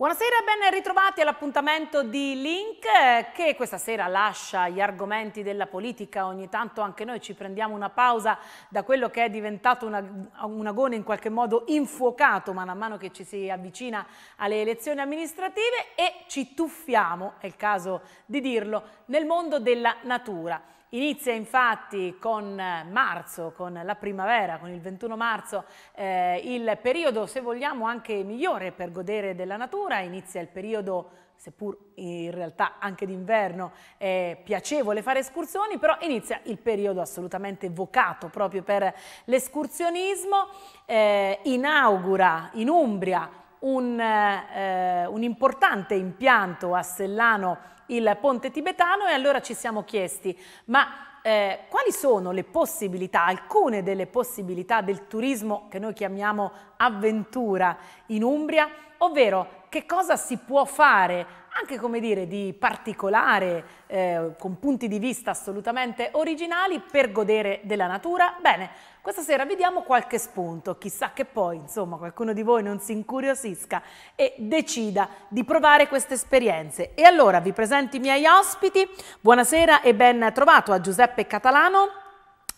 Buonasera e ben ritrovati all'appuntamento di Link eh, che questa sera lascia gli argomenti della politica, ogni tanto anche noi ci prendiamo una pausa da quello che è diventato una, un agone in qualche modo infuocato man mano che ci si avvicina alle elezioni amministrative e ci tuffiamo, è il caso di dirlo, nel mondo della natura. Inizia infatti con marzo, con la primavera, con il 21 marzo, eh, il periodo se vogliamo anche migliore per godere della natura, inizia il periodo seppur in realtà anche d'inverno è piacevole fare escursioni, però inizia il periodo assolutamente vocato proprio per l'escursionismo, eh, inaugura in Umbria un, eh, un importante impianto a Sellano il ponte tibetano e allora ci siamo chiesti, ma eh, quali sono le possibilità, alcune delle possibilità del turismo che noi chiamiamo avventura in Umbria, ovvero che cosa si può fare anche come dire di particolare, eh, con punti di vista assolutamente originali per godere della natura? Bene, questa sera vediamo qualche spunto, chissà che poi insomma qualcuno di voi non si incuriosisca e decida di provare queste esperienze. E allora vi presento i miei ospiti, buonasera e ben trovato a Giuseppe Catalano,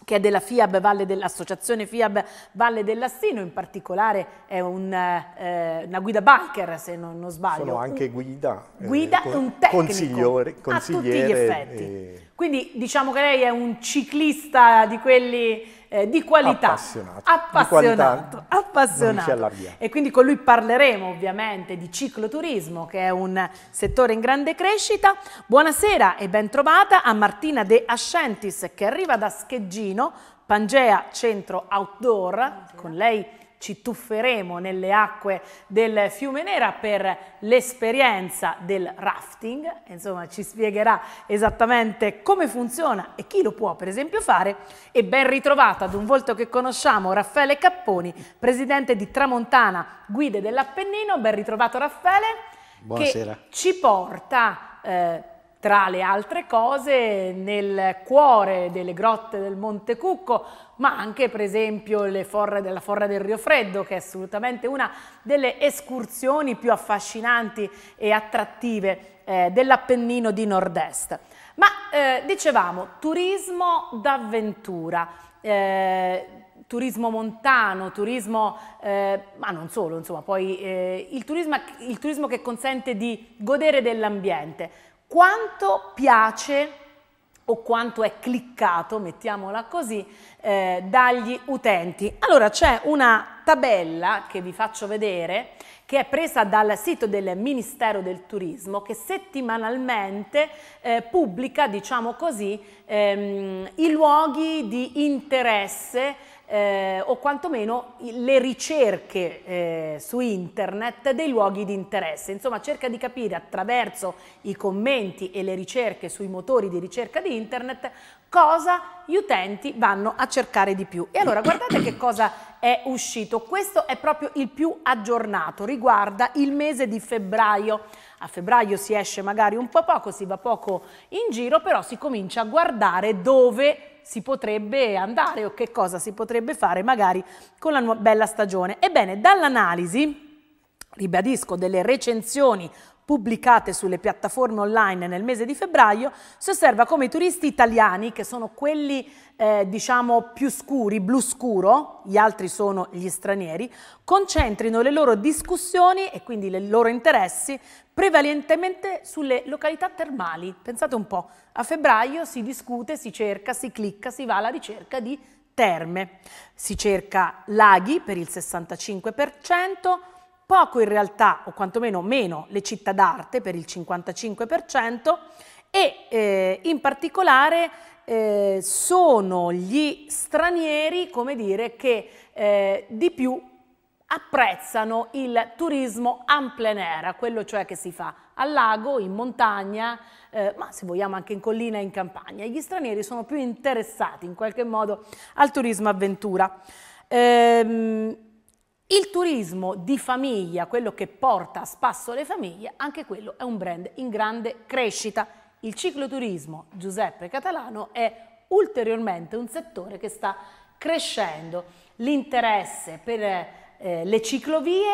che è della FIAB Valle dell'Associazione FIAB Valle dell'Astino, in particolare è un, eh, una guida biker se non, non sbaglio. Sono anche guida. Guida eh, e eh, un tecnico. Consigliere. consigliere a tutti gli effetti. E quindi diciamo che lei è un ciclista di quelli eh, di qualità. Appassionato. Appassionato. appassionato. E quindi con lui parleremo ovviamente di cicloturismo che è un settore in grande crescita. Buonasera e bentrovata a Martina De Ascentis che arriva da Scheggino, Pangea Centro Outdoor. Buonasera. Con lei ci tufferemo nelle acque del fiume Nera per l'esperienza del rafting, insomma ci spiegherà esattamente come funziona e chi lo può per esempio fare e ben ritrovato ad un volto che conosciamo Raffaele Capponi, presidente di Tramontana Guide dell'Appennino, ben ritrovato Raffaele, Buonasera. che ci porta eh, tra le altre cose nel cuore delle grotte del Monte Cucco, ma anche per esempio forre della Forra del Rio Freddo, che è assolutamente una delle escursioni più affascinanti e attrattive eh, dell'Appennino di Nord-Est. Ma eh, dicevamo, turismo d'avventura, eh, turismo montano, turismo, eh, ma non solo, insomma, poi eh, il, turismo, il turismo che consente di godere dell'ambiente. Quanto piace o quanto è cliccato, mettiamola così, eh, dagli utenti. Allora c'è una tabella che vi faccio vedere che è presa dal sito del Ministero del Turismo che settimanalmente eh, pubblica, diciamo così, ehm, i luoghi di interesse eh, o quantomeno le ricerche eh, su internet dei luoghi di interesse. Insomma, cerca di capire attraverso i commenti e le ricerche sui motori di ricerca di internet cosa gli utenti vanno a cercare di più. E allora guardate che cosa è uscito. Questo è proprio il più aggiornato, riguarda il mese di febbraio. A febbraio si esce magari un po' poco, si va poco in giro, però si comincia a guardare dove si potrebbe andare o che cosa si potrebbe fare magari con la bella stagione. Ebbene, dall'analisi ribadisco, delle recensioni pubblicate sulle piattaforme online nel mese di febbraio, si osserva come i turisti italiani, che sono quelli eh, diciamo più scuri, blu scuro, gli altri sono gli stranieri, concentrino le loro discussioni e quindi i loro interessi prevalentemente sulle località termali. Pensate un po', a febbraio si discute, si cerca, si clicca, si va alla ricerca di terme. Si cerca laghi per il 65%, poco in realtà, o quantomeno meno, le città d'arte per il 55% e eh, in particolare eh, sono gli stranieri, come dire, che eh, di più apprezzano il turismo en plein air, quello cioè che si fa al lago, in montagna, eh, ma se vogliamo anche in collina e in campagna. Gli stranieri sono più interessati in qualche modo al turismo avventura. Ehm, il turismo di famiglia, quello che porta a spasso le famiglie, anche quello è un brand in grande crescita. Il cicloturismo Giuseppe Catalano è ulteriormente un settore che sta crescendo. L'interesse per eh, le ciclovie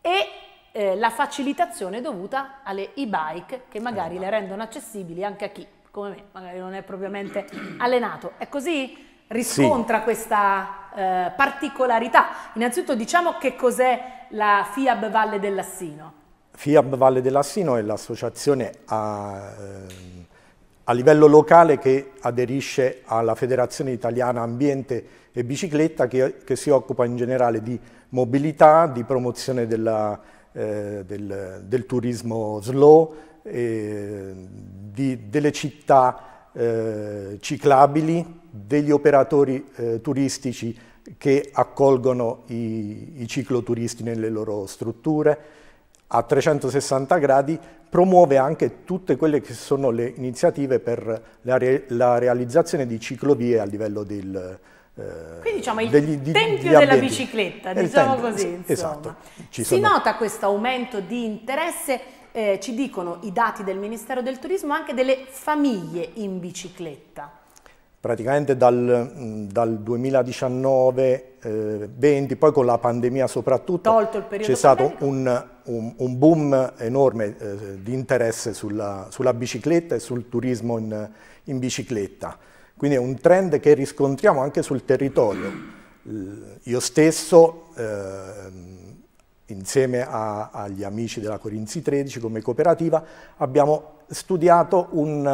e eh, la facilitazione dovuta alle e-bike che magari le rendono accessibili anche a chi, come me, magari non è propriamente allenato. È così? Riscontra sì. questa eh, particolarità. Innanzitutto diciamo che cos'è la FIAB Valle dell'Assino. FIAB Valle dell'Assino è l'associazione a, ehm, a livello locale che aderisce alla Federazione Italiana Ambiente e Bicicletta che, che si occupa in generale di mobilità, di promozione della, eh, del, del, turismo slow, di, delle città eh, ciclabili degli operatori eh, turistici che accolgono i, i cicloturisti nelle loro strutture a 360 gradi, promuove anche tutte quelle che sono le iniziative per la, re, la realizzazione di ciclovie a livello del, eh, quindi diciamo il degli, di, tempio della bicicletta, diciamo tempio, così. Esatto, si sono... nota questo aumento di interesse, eh, ci dicono i dati del Ministero del Turismo, anche delle famiglie in bicicletta praticamente dal, mm, dal 2019-20, eh, poi con la pandemia soprattutto, c'è stato un, un, un, boom enorme eh, di interesse sulla, sulla, bicicletta e sul turismo in, in, bicicletta. Quindi è un trend che riscontriamo anche sul territorio. Io stesso, eh, insieme a, agli amici della Corinzi 13 come cooperativa, abbiamo studiato un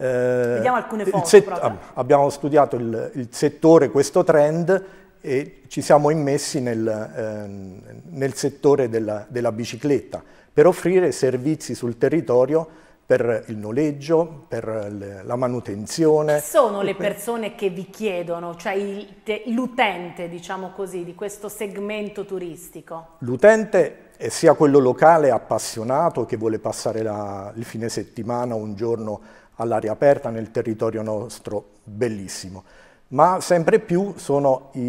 eh, Vediamo alcune foto. Set- abbiamo studiato il, il, settore, questo trend e ci siamo immessi nel, eh, nel settore della, della, bicicletta per offrire servizi sul territorio per il noleggio, per le, la manutenzione. Chi sono le persone che vi chiedono, cioè il, l'utente, diciamo così, di questo segmento turistico? L'utente è sia quello locale appassionato che vuole passare la, il fine settimana o un giorno all'aria aperta nel territorio nostro, bellissimo. Ma sempre più sono i,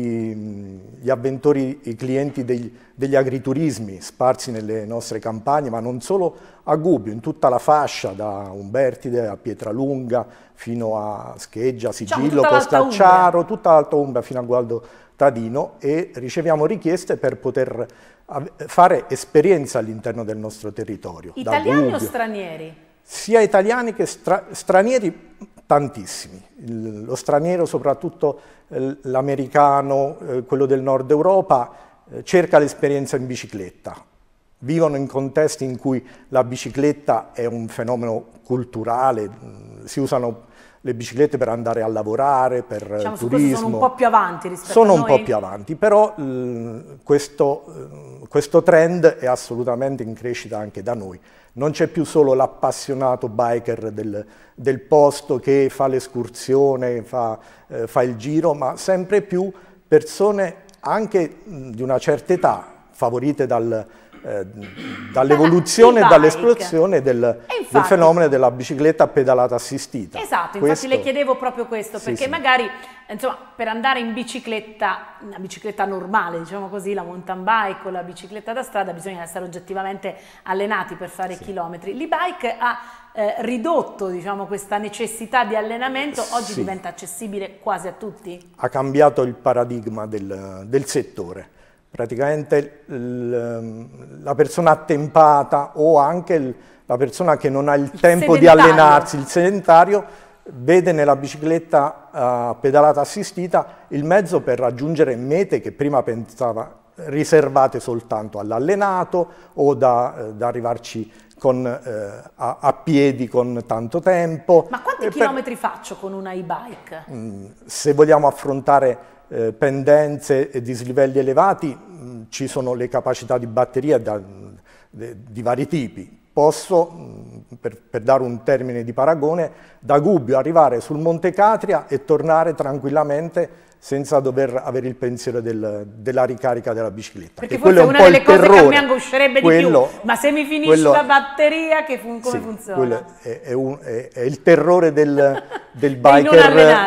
gli avventori, i clienti degli, degli agriturismi sparsi nelle nostre campagne, ma non solo a Gubbio, in tutta la fascia, da Umbertide a Pietralunga fino a Scheggia, diciamo Sigillo, cioè, Costacciaro, tutta l'Alto Umbria fino a Gualdo Tadino e riceviamo richieste per poter fare esperienza all'interno del nostro territorio. Italiani Gubbio, o stranieri? sia italiani che stra stranieri, tantissimi. Il, lo straniero, soprattutto eh, l'americano, eh, quello del nord Europa, eh, cerca l'esperienza in bicicletta. Vivono in contesti in cui la bicicletta è un fenomeno culturale, si usano le biciclette per andare a lavorare, per eh, diciamo, turismo. sono un po' più avanti rispetto sono a Sono un po' più avanti, però questo, eh, questo trend è assolutamente in crescita anche da noi. Non c'è più solo l'appassionato biker del, del, posto che fa l'escursione, fa, eh, fa, il giro, ma sempre più persone anche mh, di una certa età, favorite dal, eh, dall'evoluzione e dall'esplosione del, del, fenomeno della bicicletta pedalata assistita. Esatto, questo, infatti le chiedevo proprio questo, sì, perché sì. magari insomma, per andare in bicicletta, una bicicletta normale, diciamo così, la mountain bike o la bicicletta da strada, bisogna essere oggettivamente allenati per fare sì. chilometri. L'e-bike ha eh, ridotto diciamo, questa necessità di allenamento, oggi diventa accessibile quasi a tutti? Ha cambiato il paradigma del, del settore praticamente ehm, la persona attempata o anche il, la persona che non ha il, tempo sedentario. di allenarsi, il sedentario, vede nella bicicletta uh, pedalata assistita il mezzo per raggiungere mete che prima pensava riservate soltanto all'allenato o da, eh, da arrivarci con, eh, a, a, piedi con tanto tempo. Ma quanti per... chilometri faccio con una e-bike? Mm, se vogliamo affrontare eh, pendenze e dislivelli elevati mh, mm, ci sono le capacità di batteria da, mm, de, di vari tipi, posso, mm, per, per, dare un termine di paragone, da Gubbio arrivare sul Monte Catria e tornare tranquillamente senza dover avere il pensiero del, della ricarica della bicicletta. Perché forse è una un delle cose terrore. che mi angoscerebbe quello, di più, ma se mi finisce quello, la batteria che fun come sì, funziona? È, è, un, è, è, il terrore del, del biker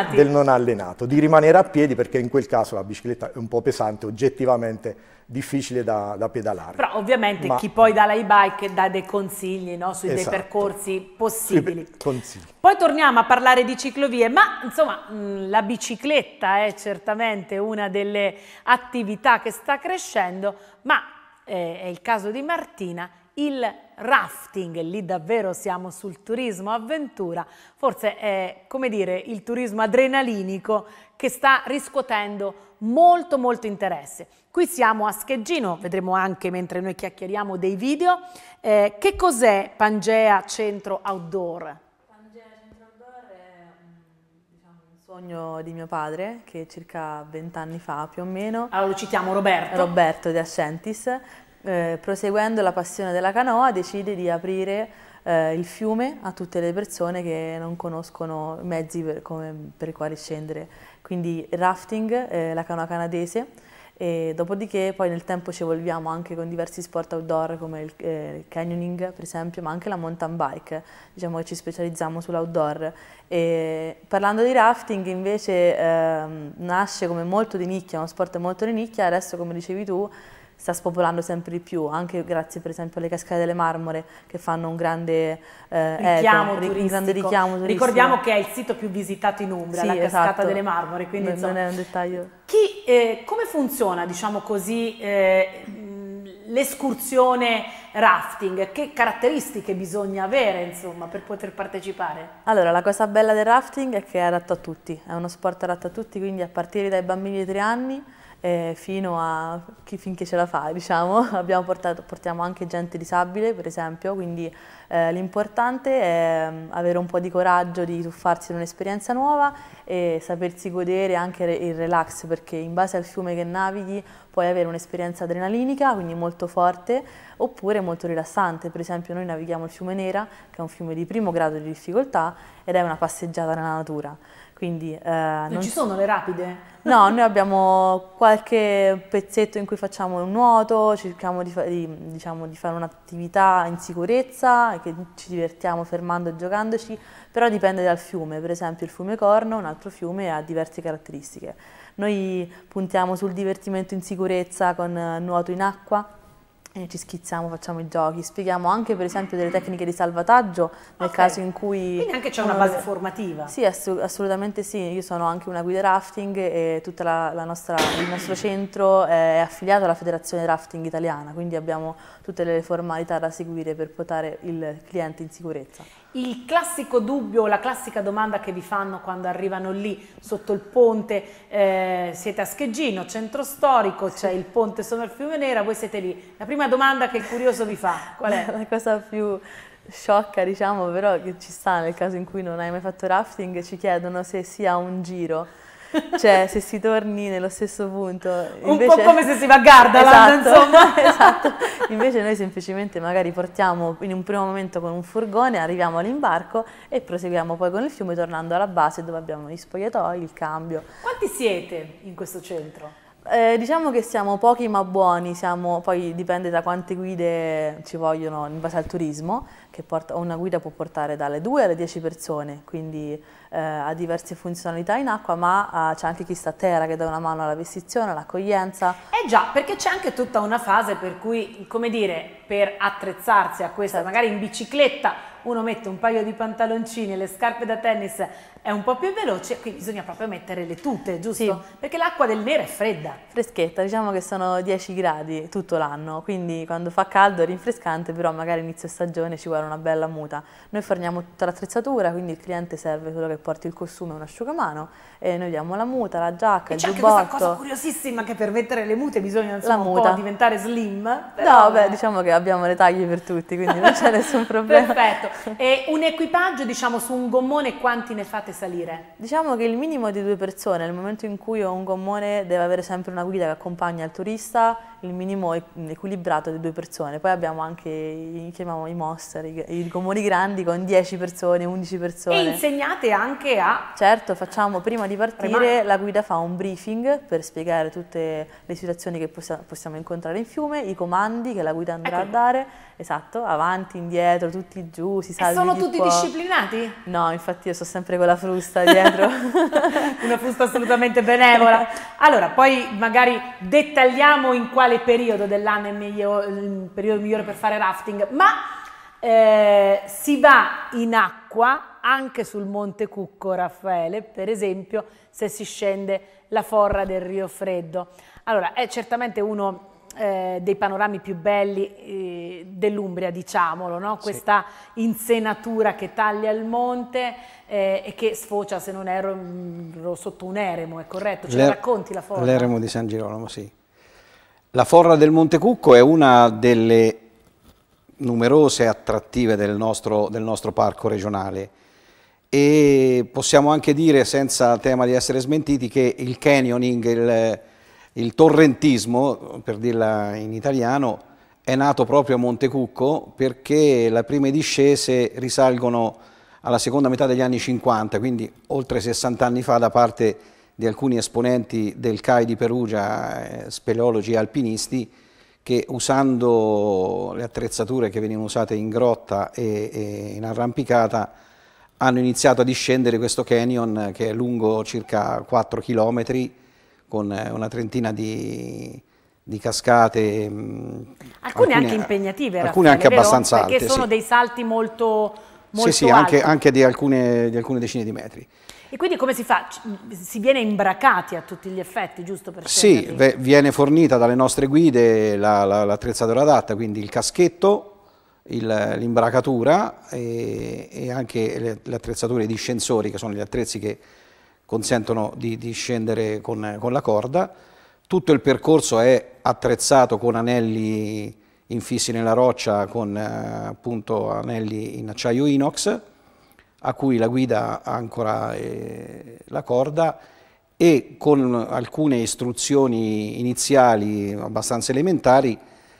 non del non allenato, di rimanere a piedi perché in quel caso la bicicletta è un po' pesante oggettivamente difficile da, da pedalare. Però ovviamente Ma... chi poi dà la e bike dà dei consigli no? sui esatto. dei percorsi possibili. Consigli. Poi torniamo a parlare di ciclovie, ma insomma la bicicletta è certamente una delle attività che sta crescendo, ma eh, è il caso di Martina, il rafting, lì davvero siamo sul turismo avventura, forse è come dire il turismo adrenalinico che sta riscuotendo molto molto interesse. Qui siamo a Scheggino, vedremo anche mentre noi chiacchieriamo dei video. Eh, che cos'è Pangea Centro Outdoor? Pangea Centro Outdoor è mm, diciamo, un sogno di mio padre che circa vent'anni fa più o meno. Allora lo citiamo Roberto. Roberto di Ascentis. Eh, proseguendo la passione della canoa decide di aprire eh, il fiume a tutte le persone che non conoscono i mezzi per, come, per i quali scendere. Quindi rafting, eh, la canoa canadese, e dopodiché poi nel tempo ci evolviamo anche con diversi sport outdoor come il, eh, il canyoning per esempio, ma anche la mountain bike, diciamo che ci specializziamo sull'outdoor. parlando di rafting invece eh, nasce come molto di nicchia, uno sport molto di nicchia, adesso come dicevi tu sta spopolando sempre di più, anche grazie per esempio alle cascate delle marmore che fanno un grande, eh, richiamo, eco, un grande richiamo turistico. Ricordiamo che è il sito più visitato in Umbria, sì, la cascata esatto. delle marmore, quindi non, insomma, non è un dettaglio. Chi, eh, come funziona, diciamo così, eh, l'escursione rafting? Che caratteristiche bisogna avere, insomma, per poter partecipare? Allora, la cosa bella del rafting è che è adatto a tutti, è uno sport adatto a tutti, quindi a partire dai bambini di tre anni eh, fino a chi, finché ce la fa, diciamo. portato, portiamo anche gente disabile, per esempio, quindi eh, l'importante è mm, avere un po' di coraggio di tuffarsi in un'esperienza nuova e sapersi godere anche il relax, perché in base al fiume che navighi puoi avere un'esperienza adrenalinica, quindi molto forte, oppure molto rilassante. Per esempio noi navighiamo il fiume Nera, che è un fiume di primo grado di difficoltà, ed è una passeggiata nella natura. Quindi, eh, non, non, ci sono le rapide? No, noi abbiamo qualche pezzetto in cui facciamo un nuoto, cerchiamo di, fa di, diciamo, di fare un'attività in sicurezza, che ci divertiamo fermando e giocandoci, però dipende dal fiume, per esempio il fiume Corno, un altro fiume, ha diverse caratteristiche. Noi puntiamo sul divertimento in sicurezza con nuoto in acqua, eh, ci schizziamo, facciamo i giochi, spieghiamo anche per esempio delle tecniche di salvataggio nel okay. caso in cui... Quindi anche c'è una base formativa. Sì, ass assolutamente sì, io sono anche una guida rafting e tutto il nostro centro è affiliato alla Federazione Rafting Italiana, quindi abbiamo tutte le formalità da seguire per portare il cliente in sicurezza il classico dubbio, la classica domanda che vi fanno quando arrivano lì sotto il ponte, eh, siete a Scheggino, centro storico, c'è il ponte sopra il fiume Nera, voi siete lì. La prima domanda che il curioso vi fa, qual è? La cosa più sciocca diciamo, però che ci sta nel caso in cui non hai mai fatto rafting, ci chiedono se sia un giro. cioè se si torni nello stesso punto. Invece... Un po' come se si va a Gardaland, esatto, insomma. esatto, invece noi semplicemente magari portiamo in un primo momento con un furgone, arriviamo all'imbarco e proseguiamo poi con il fiume tornando alla base dove abbiamo gli spogliatoi, il cambio. Quanti siete in questo centro? Eh, diciamo che siamo pochi ma buoni, siamo, poi dipende da quante guide ci vogliono in base al turismo, che porta, una guida può portare dalle 2 alle 10 persone, quindi eh, ha diverse funzionalità in acqua, ma eh, c'è anche chi sta a terra che dà una mano alla vestizione, all'accoglienza. Eh già, perché c'è anche tutta una fase per cui, come dire, per attrezzarsi a questa, certo. magari in bicicletta uno mette un paio di pantaloncini e le scarpe da tennis è un po' più veloce, quindi bisogna proprio mettere le tute, giusto? Sì. Perché l'acqua del nero è fredda. Freschetta, diciamo che sono 10 gradi tutto l'anno, quindi quando fa caldo è rinfrescante, però magari inizio stagione ci vuole una bella muta. Noi forniamo tutta l'attrezzatura, quindi il cliente serve quello che porti il costume, un asciugamano, e noi diamo la muta, la giacca, e il giubbotto. C'è questa cosa curiosissima che per mettere le mute bisogna insomma, la muta. diventare slim. Però... No, beh, diciamo che abbiamo le taglie per tutti, quindi non c'è nessun problema. Perfetto. E un equipaggio, diciamo, su un gommone quanti ne fate salire. Diciamo che il minimo di due persone, nel momento in cui ho un gommone deve avere sempre una guida che accompagna il turista, il minimo equilibrato di due persone. Poi abbiamo anche, i, chiamiamo i monster, i, gommoni grandi con 10 persone, 11 persone. E insegnate anche a... Certo, facciamo prima di partire, Prima. la guida fa un briefing per spiegare tutte le situazioni che possiamo, incontrare in fiume, i comandi che la guida andrà ecco. a dare, esatto, avanti, indietro, tutti giù, si salvi E sono tutti qua. disciplinati? No, infatti io sono sempre con la frusta dietro. una frusta assolutamente benevola. Allora, poi magari dettagliamo in quale periodo dell'anno è migliore, il periodo migliore per fare rafting, ma eh, si va in acqua anche sul Monte Cucco, Raffaele, per esempio, se si scende la forra del Rio Freddo. Allora, è certamente uno eh, dei panorami più belli eh, dell'Umbria, diciamolo, no? questa sì. insenatura che taglia il monte eh, e che sfocia, se non erro, mm, sotto un eremo, è corretto? Ce cioè, racconti la forra? L'eremo di San Girolamo, sì. La forra del Monte Cucco è una delle numerose attrattive del nostro, del nostro parco regionale e possiamo anche dire, senza tema di essere smentiti, che il canyoning, il il torrentismo, per dirla in italiano, è nato proprio a Montecucco perché le prime discese risalgono alla seconda metà degli anni 50, quindi oltre 60 anni fa da parte di alcuni esponenti del CAI di Perugia, eh, speleologi e alpinisti, che usando le attrezzature che venivano usate in grotta e, in arrampicata hanno iniziato a discendere questo canyon che è lungo circa 4 chilometri, con eh, una trentina di, di cascate. Mm, alcune, alcune anche impegnative, alcune anche abbastanza Perché alte. Perché sono sì. dei salti molto, molto Sì, sì, alti. anche, anche di, alcune, di alcune decine di metri. E quindi come si fa? Si viene imbracati a tutti gli effetti, giusto? Per sì, viene fornita dalle nostre guide l'attrezzatura la, la, adatta, quindi il caschetto, l'imbracatura e, e, anche le, le attrezzature di scensori, che sono gli attrezzi che consentono di, di scendere con, con, la corda. Tutto il percorso è attrezzato con anelli infissi nella roccia, con eh, appunto anelli in acciaio inox, a cui la guida ancora eh, la corda e con alcune istruzioni iniziali abbastanza elementari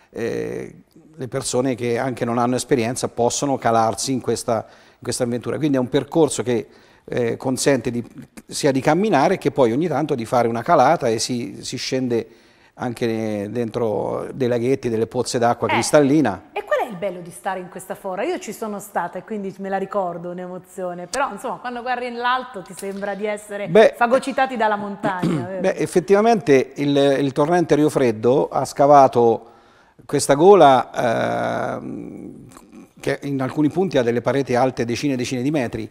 eh, le persone che anche non hanno esperienza possono calarsi in questa, in questa avventura. Quindi è un percorso che eh, consente di, sia di camminare che poi ogni tanto di fare una calata e si, si scende anche dentro dei laghetti, delle pozze d'acqua eh, cristallina. E qual è il bello di stare in questa fora? Io ci sono stata e quindi me la ricordo un'emozione, però insomma quando guardi in alto ti sembra di essere beh, fagocitati dalla montagna. Beh, effettivamente il, il, torrente Rio Freddo ha scavato questa gola eh, che in alcuni punti ha delle pareti alte decine e decine di metri,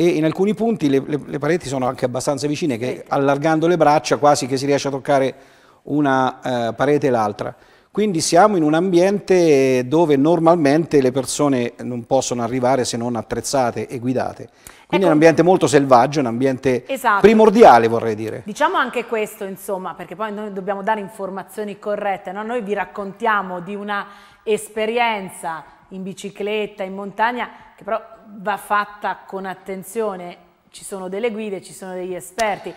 e in alcuni punti le, le, le pareti sono anche abbastanza vicine che allargando le braccia quasi che si riesce a toccare una eh, parete e l'altra. Quindi siamo in un ambiente dove normalmente le persone non possono arrivare se non attrezzate e guidate. Quindi ecco. è un ecco. ambiente molto selvaggio, un ambiente esatto. primordiale vorrei dire. Diciamo anche questo insomma, perché poi noi dobbiamo dare informazioni corrette, no? noi vi raccontiamo di una esperienza in bicicletta, in montagna, che però va fatta con attenzione, ci sono delle guide, ci sono degli esperti.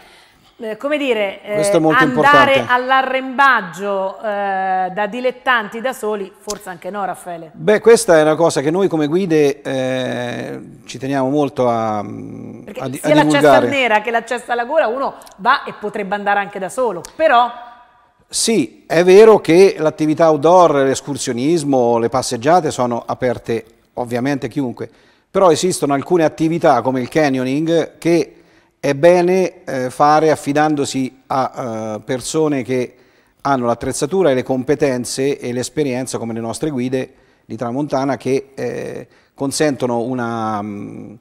Eh, come dire, eh, andare all'arrembaggio eh, da dilettanti da soli, forse anche no Raffaele. Beh, questa è una cosa che noi come guide eh, ci teniamo molto a, mm, Perché a, a sia divulgare. la cesta nera che la cesta alla gola uno va e potrebbe andare anche da solo, però... Sì, è vero che l'attività outdoor, l'escursionismo, le passeggiate sono aperte ovviamente a chiunque, però esistono alcune attività come il canyoning che è bene eh, fare affidandosi a eh, persone che hanno l'attrezzatura e le competenze e l'esperienza come le nostre guide di Tramontana che eh, consentono una mh, mm,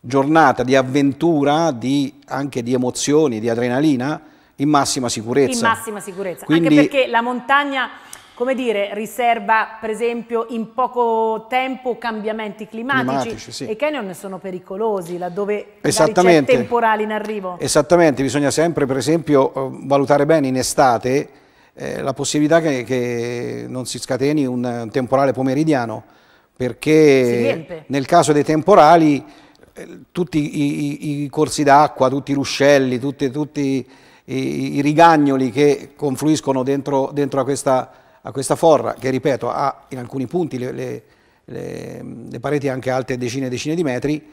giornata di avventura, di, anche di emozioni, di adrenalina in massima sicurezza. In massima sicurezza, Quindi, anche perché la montagna come dire, riserva per esempio in poco tempo cambiamenti climatici, climatici sì. e i canyon sono pericolosi laddove magari temporali in arrivo. Esattamente, bisogna sempre per esempio eh, valutare bene in estate eh, la possibilità che, che, non si scateni un, temporale pomeridiano perché nel caso dei temporali eh, tutti i, i, i corsi d'acqua, tutti i ruscelli, tutti, tutti i, i, rigagnoli che confluiscono dentro, dentro a questa a questa forra che ripeto ha in alcuni punti le, le, le, le pareti anche alte decine e decine di metri,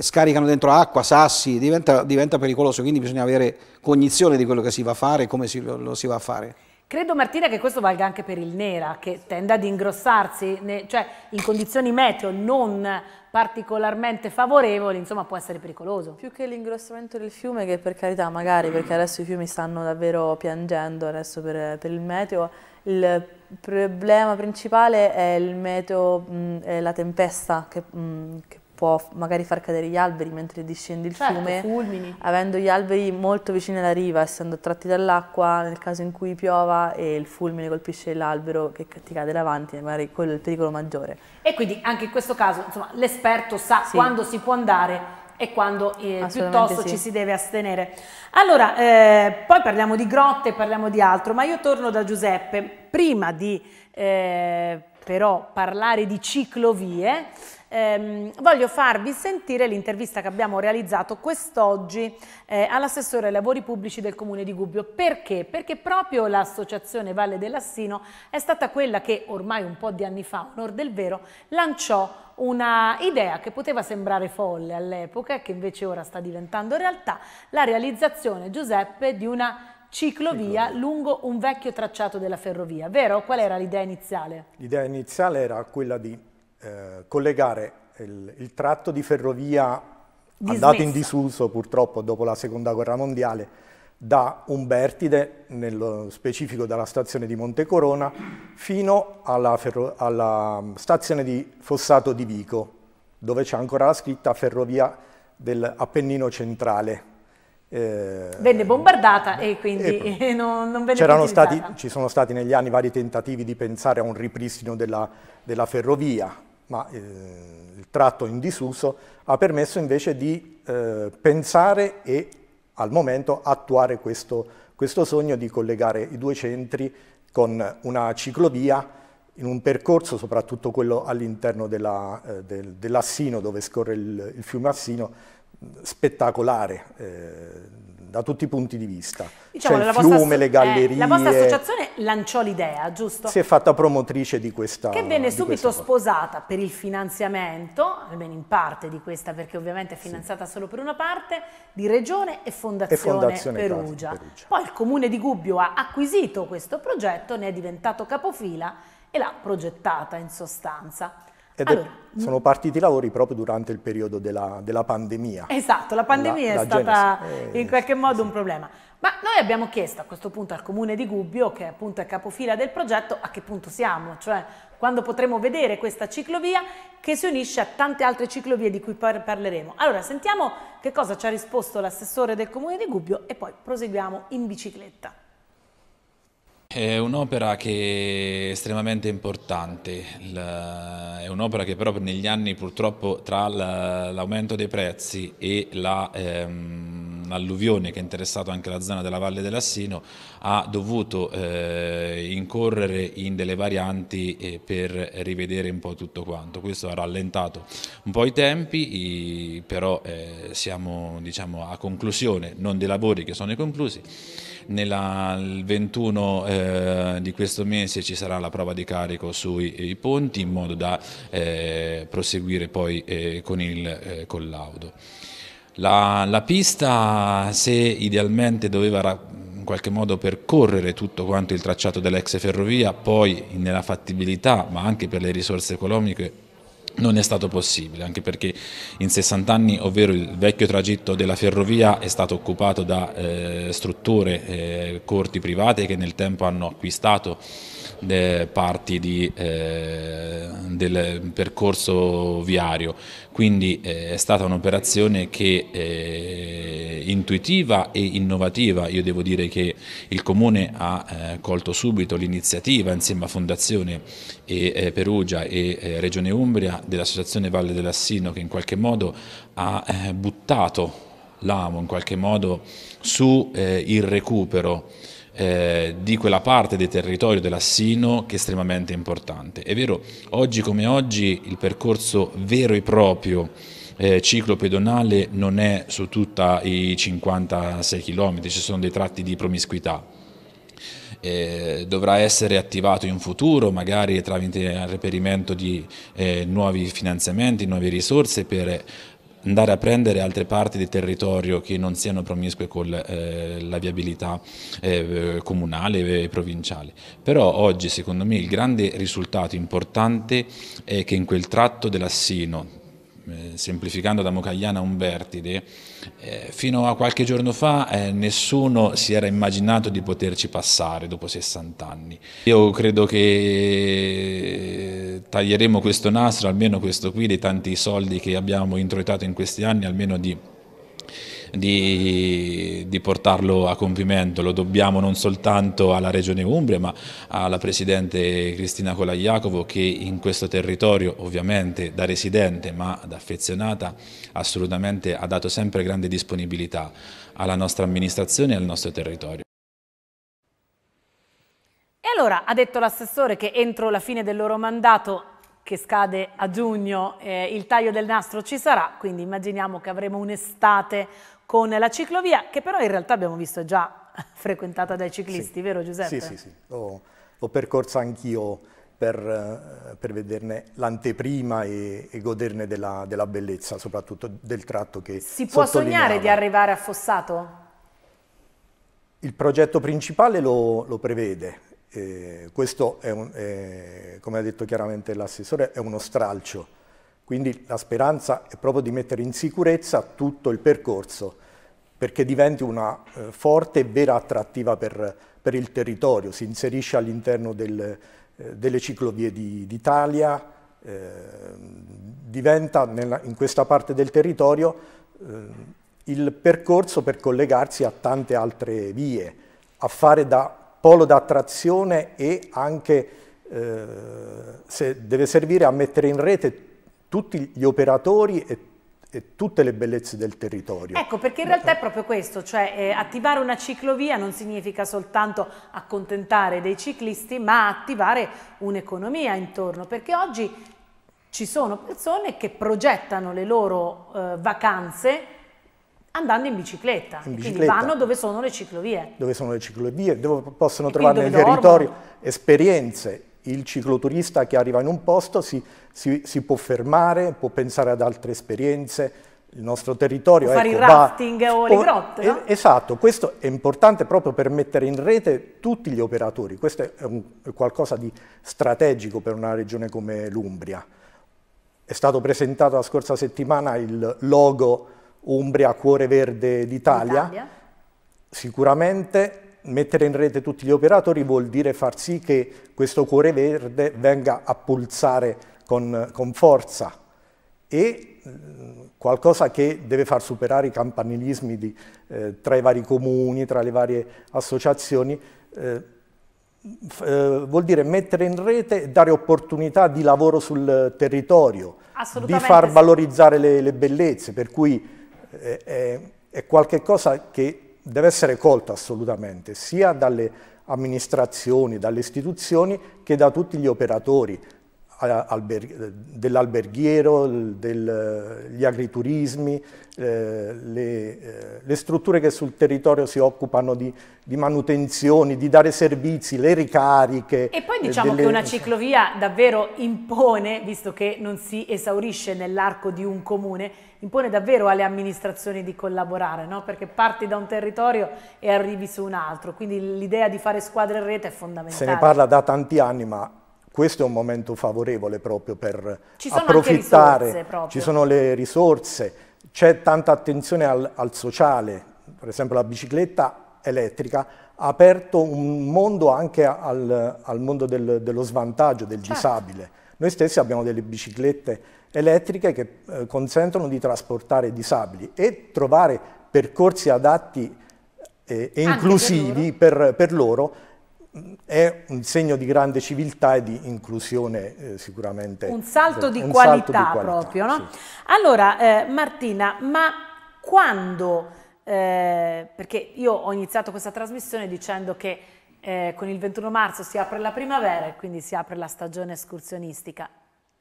scaricano dentro acqua, sassi, diventa, diventa, pericoloso, quindi bisogna avere cognizione di quello che si va a fare e come si, lo, lo si va a fare. Credo Martina che questo valga anche per il Nera, che tende ad ingrossarsi, ne, cioè in condizioni meteo non particolarmente favorevoli, insomma può essere pericoloso. Più che l'ingrossamento del fiume, che per carità magari, perché adesso i fiumi stanno davvero piangendo adesso per, per il meteo, il problema principale è il meteo, mh, è la tempesta che, mh, che può magari far cadere gli alberi mentre discende il certo, fiume, fulmini. avendo gli alberi molto vicini alla riva, essendo attratti dall'acqua, nel caso in cui piova e il fulmine colpisce l'albero che ti cade davanti, magari quello è il pericolo maggiore. E quindi anche in questo caso, insomma, l'esperto sa sì. quando si può andare e quando eh, piuttosto sì. ci si deve astenere. Allora, eh, poi parliamo di grotte, parliamo di altro, ma io torno da Giuseppe. Prima di eh, però parlare di ciclovie, ehm, voglio farvi sentire l'intervista che abbiamo realizzato quest'oggi eh, all'assessore ai lavori pubblici del Comune di Gubbio. Perché? Perché proprio l'associazione Valle dell'Assino è stata quella che ormai un po' di anni fa, onor del vero, lanciò una idea che poteva sembrare folle all'epoca e che invece ora sta diventando realtà, la realizzazione, Giuseppe, di una ciclovia lungo un vecchio tracciato della ferrovia, vero? Qual era l'idea iniziale? L'idea iniziale era quella di eh, collegare il, il, tratto di ferrovia Dismessa. andato in disuso purtroppo dopo la seconda guerra mondiale da Umbertide, nello specifico dalla stazione di Monte Corona, fino alla, alla stazione di Fossato di Vico, dove c'è ancora la scritta Ferrovia dell'Appennino Centrale. Eh, venne bombardata e eh, quindi e non, non venne c'erano stati, Ci sono stati negli anni vari tentativi di pensare a un ripristino della, della ferrovia, ma eh, il tratto in disuso ha permesso invece di eh, pensare e al momento attuare questo, questo sogno di collegare i due centri con una ciclovia in un percorso, soprattutto quello all'interno eh, dell'Assino, eh, dell dove scorre il, il, fiume Assino, spettacolare eh, da tutti i punti di vista. Diciamo, C'è il fiume, le gallerie... Eh, la vostra associazione lanciò l'idea, giusto? Si è fatta promotrice di questa Che venne subito sposata per il finanziamento, almeno in parte di questa, perché ovviamente è finanziata sì. solo per una parte, di Regione e Fondazione, e Fondazione Perugia. Perugia. Poi il Comune di Gubbio ha acquisito questo progetto, ne è diventato capofila e l'ha progettata in sostanza. Ed allora, è, sono partiti i lavori proprio durante il periodo della, della pandemia. Esatto, la pandemia la, è la stata genesi. in qualche eh, modo sì. un problema. Ma noi abbiamo chiesto a questo punto al comune di Gubbio, che appunto è capofila del progetto, a che punto siamo, cioè quando potremo vedere questa ciclovia che si unisce a tante altre ciclovie di cui par parleremo. Allora sentiamo che cosa ci ha risposto l'assessore del comune di Gubbio e poi proseguiamo in bicicletta. È un'opera che è estremamente importante, è un'opera che però negli anni purtroppo tra l'aumento dei prezzi e la... Ehm, un'alluvione che ha interessato anche la zona della Valle dell'Assino, ha dovuto eh, incorrere in delle varianti eh, per rivedere un po' tutto quanto. Questo ha rallentato un po' i tempi, i, però eh, siamo diciamo, a conclusione, non dei lavori che sono conclusi. Nella, il 21 eh, di questo mese ci sarà la prova di carico sui eh, ponti in modo da eh, proseguire poi con il collaudo. La, la, pista, se idealmente doveva in qualche modo percorrere tutto quanto il tracciato dell'ex ferrovia, poi nella fattibilità, ma anche per le risorse economiche, non è stato possibile, anche perché in 60 anni, ovvero il vecchio tragitto della ferrovia è stato occupato da eh, strutture, eh, corti private che nel tempo hanno acquistato parti di, eh, del percorso viario, quindi eh, è stata un'operazione che eh, intuitiva e innovativa, io devo dire che il Comune ha eh, colto subito l'iniziativa insieme a Fondazione e, Perugia e Regione Umbria dell'Associazione Valle dell'Assino che in qualche modo ha buttato l'amo in qualche modo sul eh, recupero eh, di quella parte del territorio dell'Assino che è estremamente importante. È vero, oggi come oggi il percorso vero e proprio eh, ciclo pedonale non è su tutta i 56 km, ci sono dei tratti di promiscuità. Eh, dovrà essere attivato in futuro, magari tramite il reperimento di eh, nuovi finanziamenti, nuove risorse per andare a prendere altre parti di territorio che non siano promiscue con eh, la viabilità eh, comunale e provinciale. Però oggi secondo me il grande risultato importante è che in quel tratto dell'Assino, eh, semplificando da Mocagliana a Umbertide, eh, fino a qualche giorno fa eh, nessuno si era immaginato di poterci passare dopo 60 anni. Io credo che taglieremo questo nastro, almeno questo qui, dei tanti soldi che abbiamo introitato in questi anni, almeno di di, di portarlo a compimento. Lo dobbiamo non soltanto alla Regione Umbria ma alla Presidente Cristina Colaiacovo che in questo territorio ovviamente da residente ma da affezionata assolutamente ha dato sempre grande disponibilità alla nostra amministrazione e al nostro territorio. E allora ha detto l'assessore che entro la fine del loro mandato che scade a giugno, eh, il taglio del nastro ci sarà, quindi immaginiamo che avremo un'estate con la ciclovia, che però in realtà abbiamo visto già frequentata dai ciclisti, sì. vero Giuseppe? Sì, sì, sì. Ho, l'ho percorsa anch'io per, eh, per, vederne l'anteprima e, e goderne della, della, bellezza, soprattutto del tratto che Si può sognare di arrivare a Fossato? Il progetto principale lo, lo prevede, eh, questo è, un, eh, come ha detto chiaramente l'assessore, è uno stralcio, quindi la speranza è proprio di mettere in sicurezza tutto il percorso perché diventi una eh, forte e vera attrattiva per, per, il territorio, si inserisce all'interno del, eh, delle ciclovie di, d'Italia, eh, diventa nella, in questa parte del territorio eh, il percorso per collegarsi a tante altre vie, a fare da polo d'attrazione e anche eh, se deve servire a mettere in rete tutti gli operatori e tutte le bellezze del territorio. Ecco, perché in realtà è proprio questo, cioè eh, attivare una ciclovia non significa soltanto accontentare dei ciclisti, ma attivare un'economia intorno, perché oggi ci sono persone che progettano le loro eh, vacanze andando in bicicletta. in bicicletta. Quindi vanno dove sono le ciclovie. Dove sono le ciclovie, dove possono trovare nel dormo. territorio esperienze il cicloturista che arriva in un posto si, si, si può fermare, può pensare ad altre esperienze, il nostro territorio. Ecco, fare il rafting va, o le grotte. No? Esatto, questo è importante proprio per mettere in rete tutti gli operatori, questo è, un, è qualcosa di strategico per una regione come l'Umbria. È stato presentato la scorsa settimana il logo Umbria Cuore Verde d'Italia. Sicuramente mettere in rete tutti gli operatori vuol dire far sì che questo cuore verde venga a pulsare con, con forza e qualcosa che deve far superare i campanilismi di, eh, tra i vari comuni, tra le varie associazioni, eh, eh, vuol dire mettere in rete, e dare opportunità di lavoro sul territorio, di far valorizzare le, le bellezze, per cui eh, è, è qualcosa che deve essere colta assolutamente, sia dalle amministrazioni, dalle istituzioni che da tutti gli operatori, dell'alberghiero, degli agriturismi, eh, le, eh, le, strutture che sul territorio si occupano di, di, manutenzioni, di dare servizi, le ricariche. E poi eh, diciamo delle... che una ciclovia davvero impone, visto che non si esaurisce nell'arco di un comune, impone davvero alle amministrazioni di collaborare, no? perché parti da un territorio e arrivi su un altro, quindi l'idea di fare squadre in rete è fondamentale. Se ne parla da tanti anni, ma questo è un momento favorevole proprio per ci approfittare, proprio. ci sono le risorse, c'è tanta attenzione al, al sociale, per esempio la bicicletta elettrica ha aperto un mondo anche al, al mondo del, dello svantaggio, del certo. disabile. Noi stessi abbiamo delle biciclette elettriche che eh, consentono di trasportare disabili e trovare percorsi adatti eh, e inclusivi per loro, per, per loro è un segno di grande civiltà e di inclusione eh, sicuramente. Un salto di, un qualità, salto di qualità, proprio. No? Sì. Allora eh, Martina, ma quando, eh, perché io ho iniziato questa trasmissione dicendo che eh, con il 21 marzo si apre la primavera e quindi si apre la stagione escursionistica,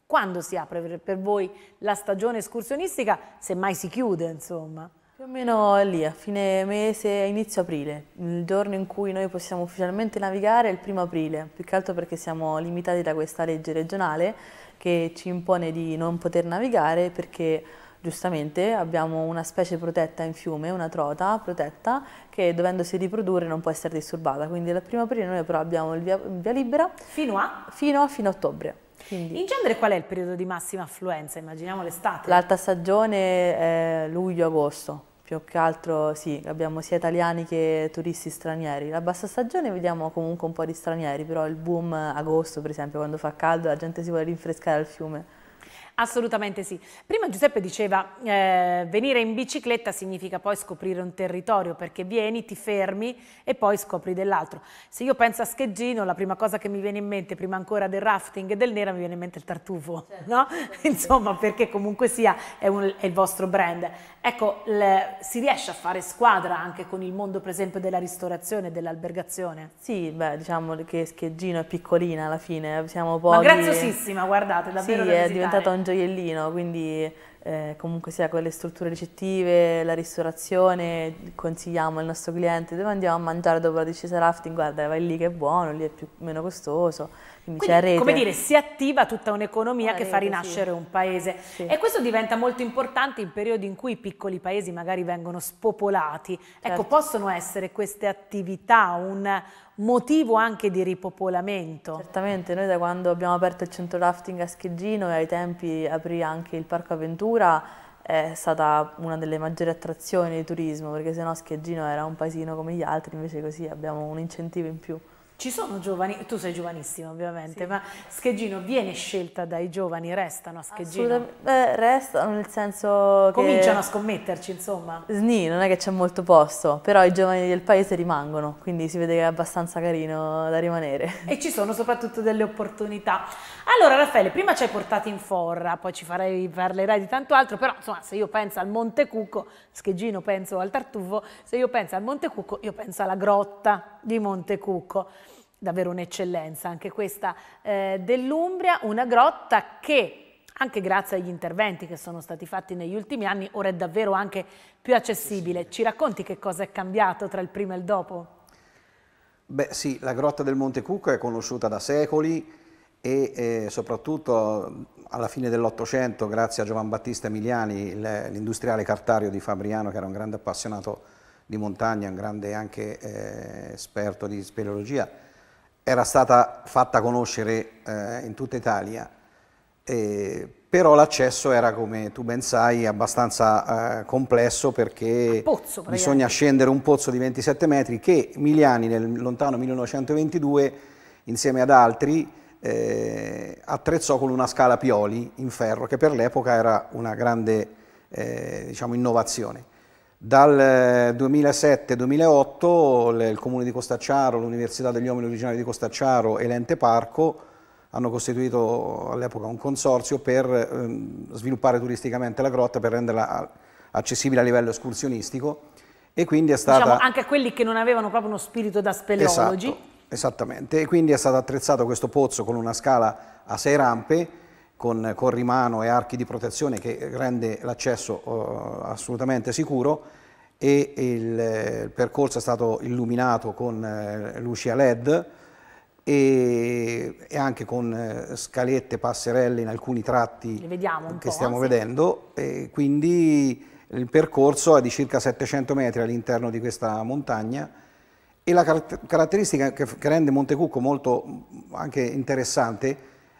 quando si apre per voi la stagione escursionistica, se mai si chiude insomma? Più o meno lì, a fine mese, inizio aprile. Il giorno in cui noi possiamo ufficialmente navigare è il primo aprile, più che altro perché siamo limitati da questa legge regionale che ci impone di non poter navigare perché giustamente abbiamo una specie protetta in fiume, una trota protetta che dovendosi riprodurre non può essere disturbata. Quindi dal primo aprile noi però abbiamo il via, via libera fino a? Fino a fine ottobre. Quindi. In genere qual è il periodo di massima affluenza? Immaginiamo l'estate. L'alta stagione è luglio-agosto più che altro sì, abbiamo sia italiani che turisti stranieri. La bassa stagione vediamo comunque un po' di stranieri, però il boom agosto per esempio, quando fa caldo la gente si vuole rinfrescare al fiume. Assolutamente sì. Prima Giuseppe diceva eh, venire in bicicletta significa poi scoprire un territorio perché vieni, ti fermi e poi scopri dell'altro. Se io penso a Scheggino, la prima cosa che mi viene in mente, prima ancora del rafting e del nera, mi viene in mente il tartufo, certo, no? Insomma, perché comunque sia è, un, è il vostro brand. Ecco, le, si riesce a fare squadra anche con il mondo per esempio della ristorazione e dell'albergazione? Sì, beh, diciamo che Gino è piccolina alla fine, siamo pochi. Ma graziosissima, guardate, davvero Sì, da è diventata un gioiellino, quindi eh, comunque sia con le strutture ricettive, la ristorazione, consigliamo al nostro cliente dove andiamo a mangiare dopo la discesa rafting, guarda vai lì che è buono, lì è più, meno costoso quindi, cioè, come dire, si attiva tutta un'economia che fa rinascere sì. un paese. Sì. E questo diventa molto importante in periodi in cui i piccoli paesi magari vengono spopolati. Ecco, certo. Ecco, possono essere queste attività un motivo anche di ripopolamento? Certamente, noi da quando abbiamo aperto il centro rafting a Scheggino e ai tempi aprì anche il Parco Aventura, è stata una delle maggiori attrazioni di turismo, perché sennò Scheggino era un paesino come gli altri, invece così abbiamo un incentivo in più. Ci sono giovani, tu sei giovanissima ovviamente, sì. ma Scheggino viene scelta dai giovani, restano a Scheggino? Beh, restano nel senso Cominciano a scommetterci insomma. Sì, non è che c'è molto posto, però i giovani del paese rimangono, quindi si vede che è abbastanza carino da rimanere. E ci sono soprattutto delle opportunità. Allora Raffaele, prima ci hai portato in forra, poi ci farei, parlerai di tanto altro, però insomma se io penso al Monte Cucco, Scheggino penso al Tartufo, se io penso al Monte Cucco io penso alla grotta di Monte Cucco, davvero un'eccellenza anche questa eh, dell'Umbria, una grotta che anche grazie agli interventi che sono stati fatti negli ultimi anni, ora è davvero anche più accessibile. Ci racconti che cosa è cambiato tra il prima e il dopo? Beh sì, la grotta del Monte Cucco è conosciuta da secoli, e eh, soprattutto alla fine dell'Ottocento, grazie a Giovan Battista Emiliani, l'industriale cartario di Fabriano, che era un grande appassionato di montagna, un grande anche eh, esperto di speleologia, era stata fatta conoscere eh, in tutta Italia, eh, però l'accesso era, come tu ben sai, abbastanza eh, complesso perché pozzo, bisogna scendere un pozzo di 27 metri che Miliani nel lontano 1922, insieme ad altri, eh, attrezzò con una scala Pioli in ferro che per l'epoca era una grande eh, diciamo, innovazione. Dal 2007-2008 eh, il Comune di Costacciaro, l'Università degli Uomini Originali di Costacciaro e l'Ente Parco hanno costituito all'epoca un consorzio per ehm, sviluppare turisticamente la grotta, per renderla ah, accessibile a livello escursionistico e quindi è stata... Diciamo anche a quelli che non avevano proprio uno spirito da speleologi. Esatto Esattamente, e quindi è stato attrezzato questo pozzo con una scala a sei rampe, con, con rimano e archi di protezione che rende l'accesso uh, assolutamente sicuro e il, eh, il, percorso è stato illuminato con uh, luci a led e, e anche con uh, scalette, passerelle in alcuni tratti che stiamo sì. vedendo e quindi il percorso è di circa 700 metri all'interno di questa montagna e la caratteristica che, che, rende Montecucco molto anche interessante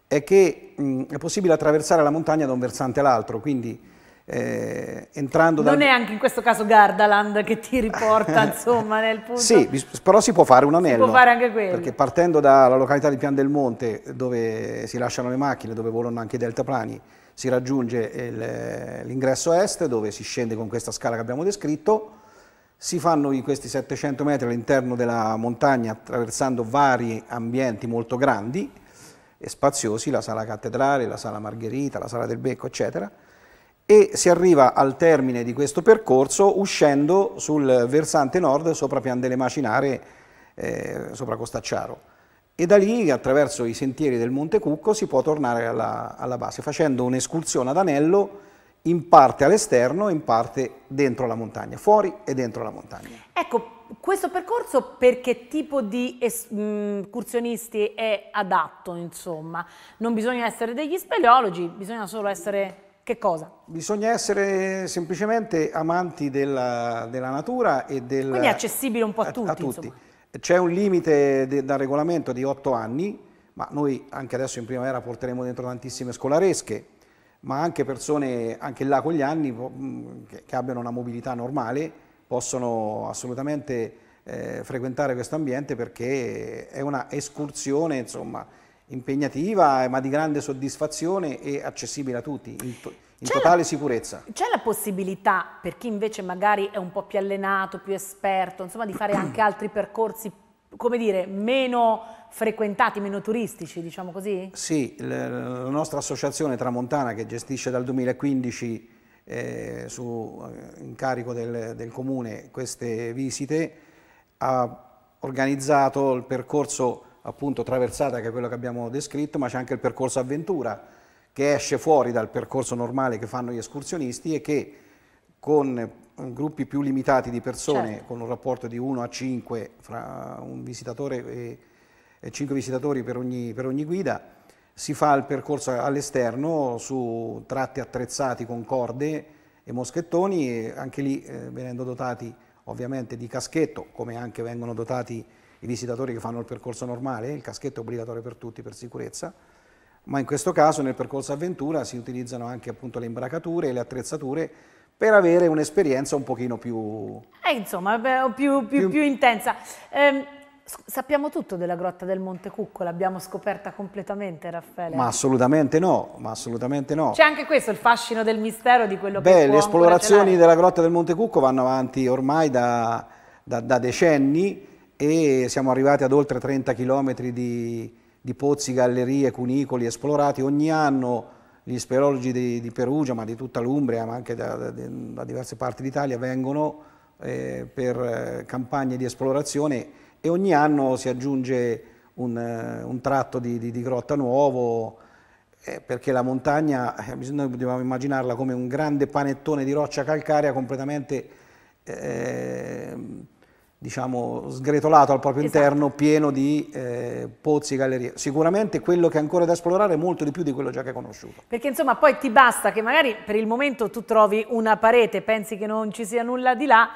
è che mh, è possibile attraversare la montagna da un versante all'altro, quindi eh, entrando da... Non è anche in questo caso Gardaland che ti riporta insomma nel punto... Sì, però si può fare un anello. Si può fare anche quello. Perché partendo dalla località di Pian del Monte, dove si lasciano le macchine, dove volano anche i deltaplani, si raggiunge l'ingresso est, dove si scende con questa scala che abbiamo descritto, si fanno questi 700 metri all'interno della montagna attraversando vari ambienti molto grandi e spaziosi, la sala cattedrale, la sala Margherita, la sala del Becco, eccetera, e si arriva al termine di questo percorso uscendo sul versante nord sopra Pian delle Macinare, eh, sopra Costacciaro. E da lì, attraverso i sentieri del Monte Cucco, si può tornare alla, alla base, facendo un'escursione ad anello in parte all'esterno e in parte dentro la montagna, fuori e dentro la montagna. Ecco, questo percorso per che tipo di escursionisti mm, è adatto, insomma? Non bisogna essere degli speleologi, bisogna solo essere... Che cosa? Bisogna essere semplicemente amanti della, della natura e del... Quindi accessibile un po' a tutti. A, a tutti. C'è un limite de, dal regolamento di otto anni, ma noi anche adesso in primavera porteremo dentro tantissime scolaresche, ma anche persone, anche là con gli anni, che, che abbiano una mobilità normale, possono assolutamente eh, frequentare questo ambiente perché è una escursione, insomma, impegnativa eh, ma di grande soddisfazione e accessibile a tutti, in, to in totale la, sicurezza. C'è la possibilità per chi invece magari è un po' più allenato, più esperto, insomma di fare anche altri percorsi, come dire, meno frequentati, meno turistici, diciamo così? Sì, la nostra associazione Tramontana che gestisce dal 2015 eh, su eh, incarico del, del comune queste visite ha organizzato il percorso appunto traversata che è quello che abbiamo descritto, ma c'è anche il percorso avventura che esce fuori dal percorso normale che fanno gli escursionisti e che con eh, gruppi più limitati di persone, certo. con un rapporto di 1 a 5 fra un visitatore e 5 eh, visitatori per ogni, per ogni guida, si fa il percorso all'esterno su tratti attrezzati con corde e moschettoni, anche lì eh, venendo dotati ovviamente di caschetto, come anche vengono dotati i visitatori che fanno il percorso normale, il caschetto è obbligatorio per tutti per sicurezza, ma in questo caso nel percorso avventura si utilizzano anche appunto le imbracature e le attrezzature per avere un'esperienza un pochino più... Eh, insomma, più, più, più, più intensa. Eh, Sappiamo tutto della grotta del Monte Cucco, l'abbiamo scoperta completamente, Raffaele? Ma assolutamente no, ma assolutamente no. C'è anche questo, il fascino del mistero di quello Beh, che Beh, le esplorazioni della grotta del Monte Cucco vanno avanti ormai da, da, da, decenni e siamo arrivati ad oltre 30 km di, di pozzi, gallerie, cunicoli esplorati ogni anno gli speleologi di, di, Perugia, ma di tutta l'Umbria, ma anche da, da, da diverse parti d'Italia, vengono eh, per eh, campagne di esplorazione e ogni anno si aggiunge un, eh, un tratto di, di, di, grotta nuovo eh, perché la montagna, eh, noi dobbiamo immaginarla come un grande panettone di roccia calcarea completamente eh, diciamo, sgretolato al proprio esatto. interno, pieno di eh, pozzi e gallerie. Sicuramente quello che è ancora da esplorare è molto di più di quello già che hai conosciuto. Perché insomma poi ti basta che magari per il momento tu trovi una parete, pensi che non ci sia nulla di là,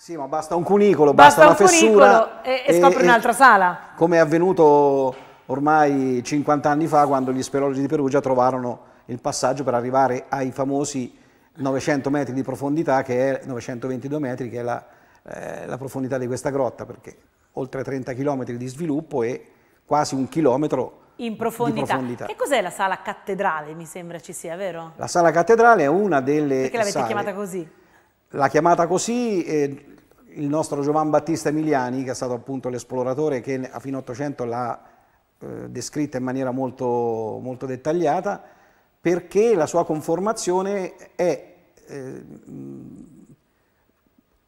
sì, ma basta un cunicolo, basta, basta un fessura. E, e scopri e, un'altra sala. Come è avvenuto ormai 50 anni fa quando gli sperologi di Perugia trovarono il passaggio per arrivare ai famosi 900 metri di profondità, che è 922 metri, che è la, eh, la profondità di questa grotta, perché oltre 30 km di sviluppo e quasi un chilometro in profondità. profondità. Che cos'è la sala cattedrale, mi sembra ci sia, vero? La sala cattedrale è una delle Perché l'avete sale. chiamata così? La chiamata così eh, il nostro Giovan Battista Emiliani, che è stato appunto l'esploratore che a fine 800 l'ha eh, descritta in maniera molto, molto, dettagliata, perché la sua conformazione è eh,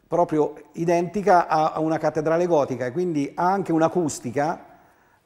proprio identica a, a, una cattedrale gotica e quindi ha anche un'acustica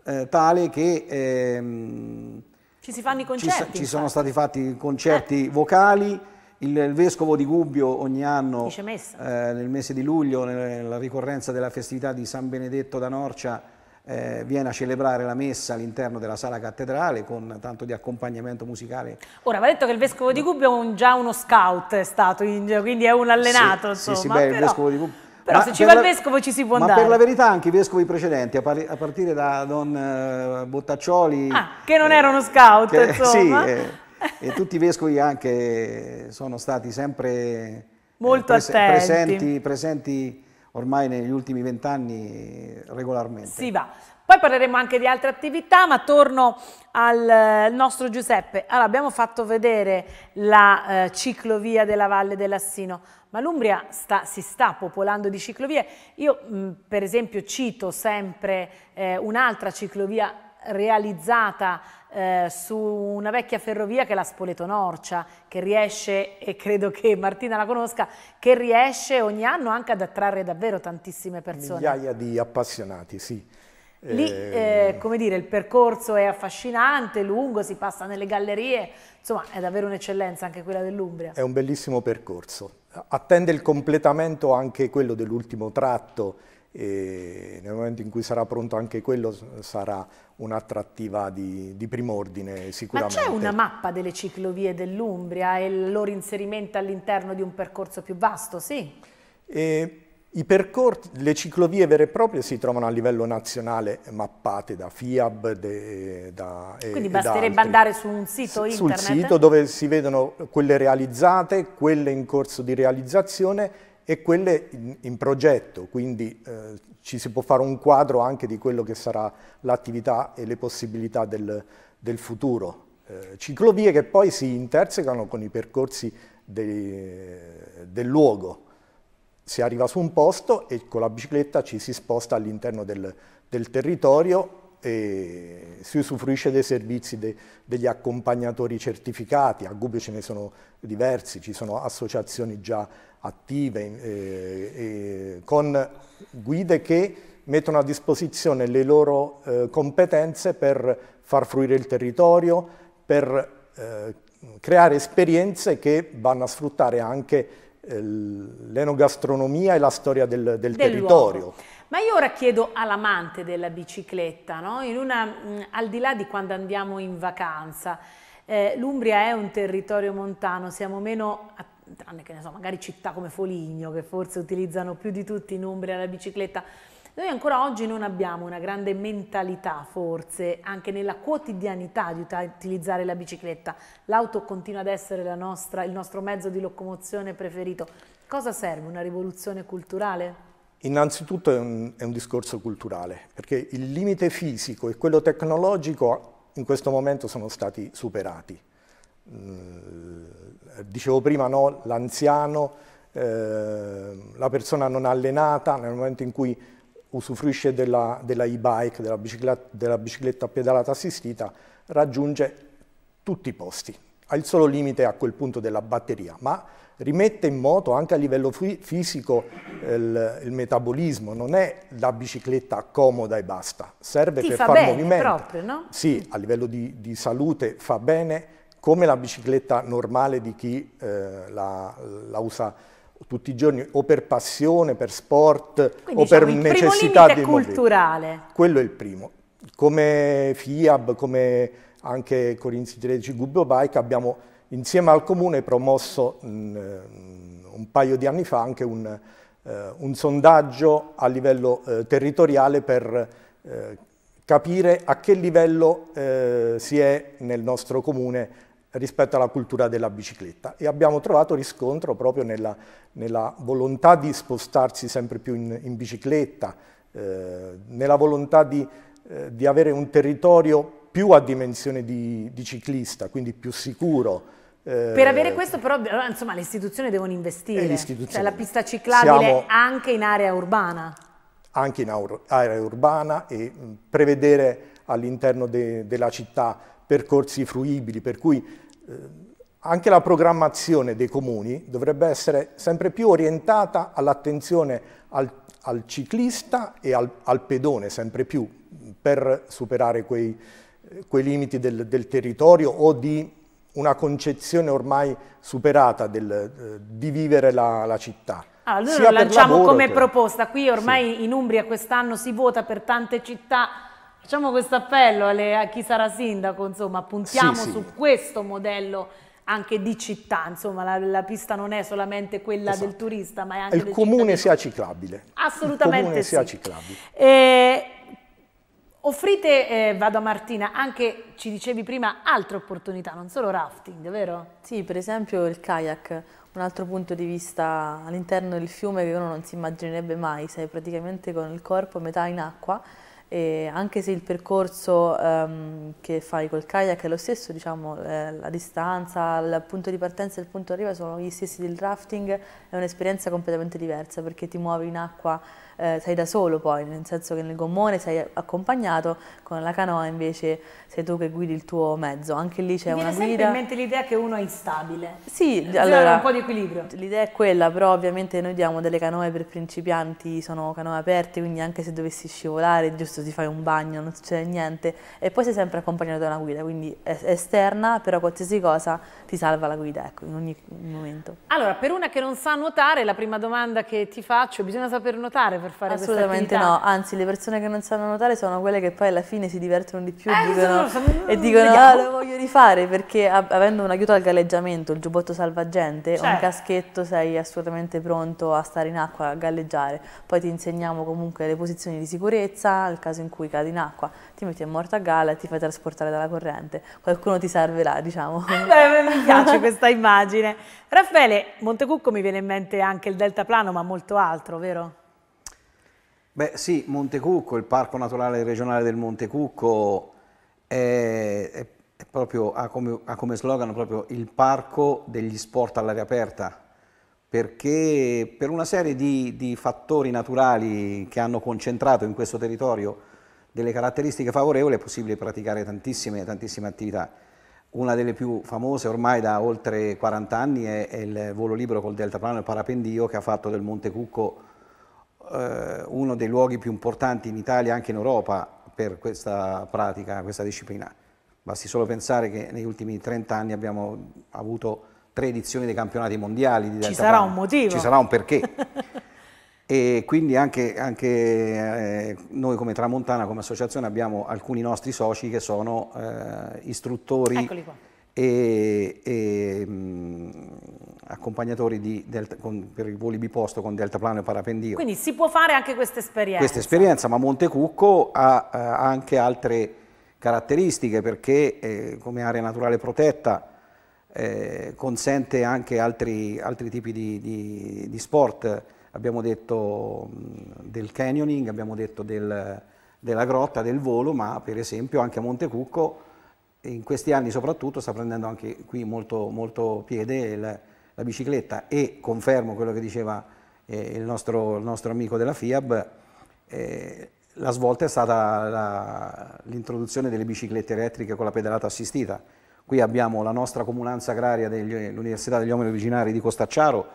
eh, tale che... Ehm, ci si fanno i concerti. Ci, ci sono stati fatti concerti vocali il, il vescovo di Gubbio ogni anno, eh, nel mese di luglio, nella ricorrenza della festività di San Benedetto da Norcia, eh, viene a celebrare la messa all'interno della sala cattedrale con tanto di accompagnamento musicale. Ora, va detto che il vescovo di Gubbio è un, già uno scout, è stato, quindi è un allenato. Sì, insomma, sì, sì, beh, però... il vescovo di Gubbio. Però ma se ci va il vescovo ci si può ma andare. Ma per la verità anche i vescovi precedenti, a, par a partire da Don eh, Bottaccioli... Ah, che non eh, uno scout, che, insomma. Sì, eh, e tutti i vescovi anche sono stati sempre Molto eh, pres- presenti, presenti ormai negli ultimi vent'anni regolarmente. Si va. Poi parleremo anche di altre attività, ma torno al eh, nostro Giuseppe. Allora, abbiamo fatto vedere la eh, ciclovia della Valle dell'Assino, ma l'Umbria si sta popolando di ciclovie. Io, mh, per esempio, cito sempre eh, un'altra ciclovia realizzata eh, su una vecchia ferrovia che è la Spoleto-Norcia, che riesce, e credo che Martina la conosca, che riesce ogni anno anche ad attrarre davvero tantissime persone. Migliaia di appassionati, sì. Lì, eh, eh, come dire, il percorso è affascinante, lungo, si passa nelle gallerie, insomma è davvero un'eccellenza anche quella dell'Umbria. È un bellissimo percorso, attende il completamento anche quello dell'ultimo tratto e nel momento in cui sarà pronto anche quello sarà un'attrattiva di, di prim'ordine sicuramente. Ma c'è una mappa delle ciclovie dell'Umbria e il loro inserimento all'interno di un percorso più vasto, sì? E le ciclovie vere e proprie si trovano a livello nazionale mappate da FIAB, de, da, Quindi e, basterebbe e andare su un sito internet? Sul sito dove si vedono quelle realizzate, quelle in corso di realizzazione e quelle in, in progetto, quindi eh, ci si può fare un quadro anche di quello che sarà l'attività e le possibilità del, del futuro. Eh, ciclovie che poi si intersecano con i percorsi dei, del luogo. Si arriva su un posto e con la bicicletta ci si sposta all'interno del, del, territorio e si usufruisce dei servizi de, degli accompagnatori certificati, a Gubbio ce ne sono diversi, ci sono associazioni già attive eh, eh, con guide che mettono a disposizione le loro eh, competenze per far fruire il territorio, per eh, creare esperienze che vanno a sfruttare anche eh, l'enogastronomia e la storia del, del territorio. Ma io ora chiedo all'amante della bicicletta, no? una, mh, mm, al di là di quando andiamo in vacanza, eh, L'Umbria è un territorio montano, siamo meno attivi tranne che ne so, magari città come Foligno, che forse utilizzano più di tutti in Umbria la bicicletta. Noi ancora oggi non abbiamo una grande mentalità, forse, anche nella quotidianità di utilizzare la bicicletta. L'auto continua ad essere nostra, il nostro mezzo di locomozione preferito. Cosa serve? Una rivoluzione culturale? Innanzitutto è un, è un discorso culturale, perché il limite fisico e quello tecnologico in questo momento sono stati superati. Eh, dicevo prima, no, l'anziano, eh, la persona non allenata, nel momento in cui usufruisce della, della e-bike, della bicicletta, della bicicletta pedalata assistita, raggiunge tutti i posti. Ha il solo limite a quel punto della batteria, ma rimette in moto anche a livello fisico eh, il, il, metabolismo, non è la bicicletta comoda e basta, serve Ti per fa far bene, movimento. Proprio, no? Sì, a livello di, di salute fa bene, come la bicicletta normale di chi eh, la, la, usa tutti i giorni o per passione, per sport Quindi, o diciamo, per necessità di culturale. Quello è il primo. Come FIAB, come anche Corinzi 13 Gubbio Bike abbiamo insieme al comune promosso mh, mm, un paio di anni fa anche un, uh, un sondaggio a livello uh, territoriale per uh, capire a che livello si è nel nostro comune rispetto alla cultura della bicicletta e abbiamo trovato riscontro proprio nella, nella volontà di spostarsi sempre più in, in bicicletta, eh, nella volontà di, eh, di, avere un territorio più a dimensione di, di ciclista, quindi più sicuro, eh, per avere questo però insomma, le istituzioni devono investire, eh, cioè la pista ciclabile Siamo anche in area urbana. Anche in area urbana e prevedere all'interno de della città percorsi fruibili, per cui Ehm, anche la programmazione dei comuni dovrebbe essere sempre più orientata all'attenzione al, al, ciclista e al, al, pedone, sempre più, per superare quei, quei limiti del, del, territorio o di una concezione ormai superata del, eh, di vivere la, la città. Allora, lo lanciamo come che... proposta, qui ormai sì. in Umbria quest'anno si vota per tante città Facciamo questo appello alle, a chi sarà sindaco, insomma, puntiamo sì, su questo modello anche di città, insomma la, la pista non è solamente quella esatto. del turista, ma è anche il comune cittadino. sia ciclabile. Assolutamente il comune sì. sia ciclabile. Eh, offrite, eh, vado a Martina, anche ci dicevi prima altre opportunità, non solo rafting, vero? Sì, per esempio il kayak, un altro punto di vista all'interno del fiume che uno non si immaginerebbe mai, sei praticamente con il corpo metà in acqua e anche se il percorso ehm, che fai col kayak è lo stesso, diciamo, eh, la distanza, il punto di partenza e il punto di arrivo sono gli stessi del rafting, è un'esperienza completamente diversa perché ti muovi in acqua eh, sei da solo poi, nel senso che nel gommone sei accompagnato, con la canoa invece sei tu che guidi il tuo mezzo, anche lì c'è una guida. Mi viene sempre in mente l'idea che uno è instabile, sì, Bisogna allora, un po' di equilibrio. L'idea è quella, però ovviamente noi diamo delle canoe per principianti, sono canoe aperte, quindi anche se dovessi scivolare, giusto ti fai un bagno, non succede niente, e poi sei sempre accompagnato da una guida, quindi è esterna, però qualsiasi cosa ti salva la guida, ecco, in ogni momento. Allora, per una che non sa nuotare, la prima domanda che ti faccio, bisogna saper nuotare, per fare questa Assolutamente no, anzi le persone che non sanno nuotare sono quelle che poi alla fine si divertono di più eh, dicono, sono... e dicono ah, lo voglio rifare perché avendo un aiuto al galleggiamento, il giubbotto salvagente, cioè. un certo. caschetto sei assolutamente pronto a stare in acqua, a galleggiare. Poi ti insegniamo comunque le posizioni di sicurezza, nel caso in cui cadi in acqua, ti metti a morto a galla e ti fai trasportare dalla corrente. Qualcuno ti servirà diciamo. Beh, mi piace questa immagine. Raffaele, Montecucco mi viene in mente anche il deltaplano, ma molto altro, vero? Beh sì, Montecucco, il Parco Naturale Regionale del Montecucco è, è, è proprio, ha, come, ha come slogan proprio il parco degli sport all'aria aperta, perché per una serie di, di, fattori naturali che hanno concentrato in questo territorio delle caratteristiche favorevoli è possibile praticare tantissime, tantissime attività. Una delle più famose ormai da oltre 40 anni è, è il volo libero col deltaplano e il parapendio che ha fatto del Monte Cucco eh, uno dei luoghi più importanti in Italia e anche in Europa per questa pratica, questa disciplina. Basti solo pensare che negli ultimi 30 anni abbiamo avuto tre edizioni dei campionati mondiali. Di Ci sarà Plana. un motivo. Ci sarà un perché. e quindi anche, anche eh, noi come Tramontana, come associazione, abbiamo alcuni nostri soci che sono eh, istruttori e, e mh, mm, accompagnatori di delta, con, per i voli biposto con deltaplano e parapendio. Quindi si può fare anche questa esperienza. Questa esperienza, ma Montecucco ha, ha eh, anche altre caratteristiche perché eh, come area naturale protetta eh, consente anche altri, altri tipi di, di, di, sport, abbiamo detto del canyoning, abbiamo detto del, della grotta, del volo, ma per esempio anche a Montecucco in questi anni soprattutto sta prendendo anche qui molto, molto piede il, la bicicletta e confermo quello che diceva eh, il, nostro, il, nostro, amico della FIAB, eh, la svolta è stata l'introduzione delle biciclette elettriche con la pedalata assistita. Qui abbiamo la nostra comunanza agraria dell'Università degli Uomini Originari di Costacciaro,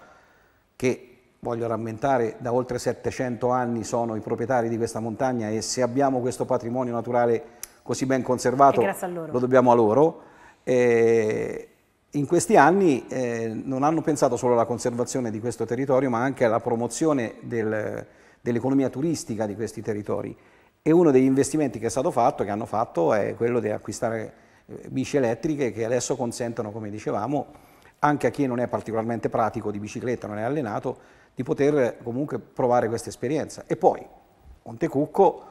che voglio rammentare da oltre 700 anni sono i proprietari di questa montagna e se abbiamo questo patrimonio naturale così ben conservato lo dobbiamo a loro. Eh, in questi anni eh, non hanno pensato solo alla conservazione di questo territorio, ma anche alla promozione del, dell'economia turistica di questi territori. E uno degli investimenti che è stato fatto, che hanno fatto, è quello di acquistare eh, bici elettriche che adesso consentono, come dicevamo, anche a chi non è particolarmente pratico di bicicletta, non è allenato, di poter comunque provare questa esperienza. E poi Montecucco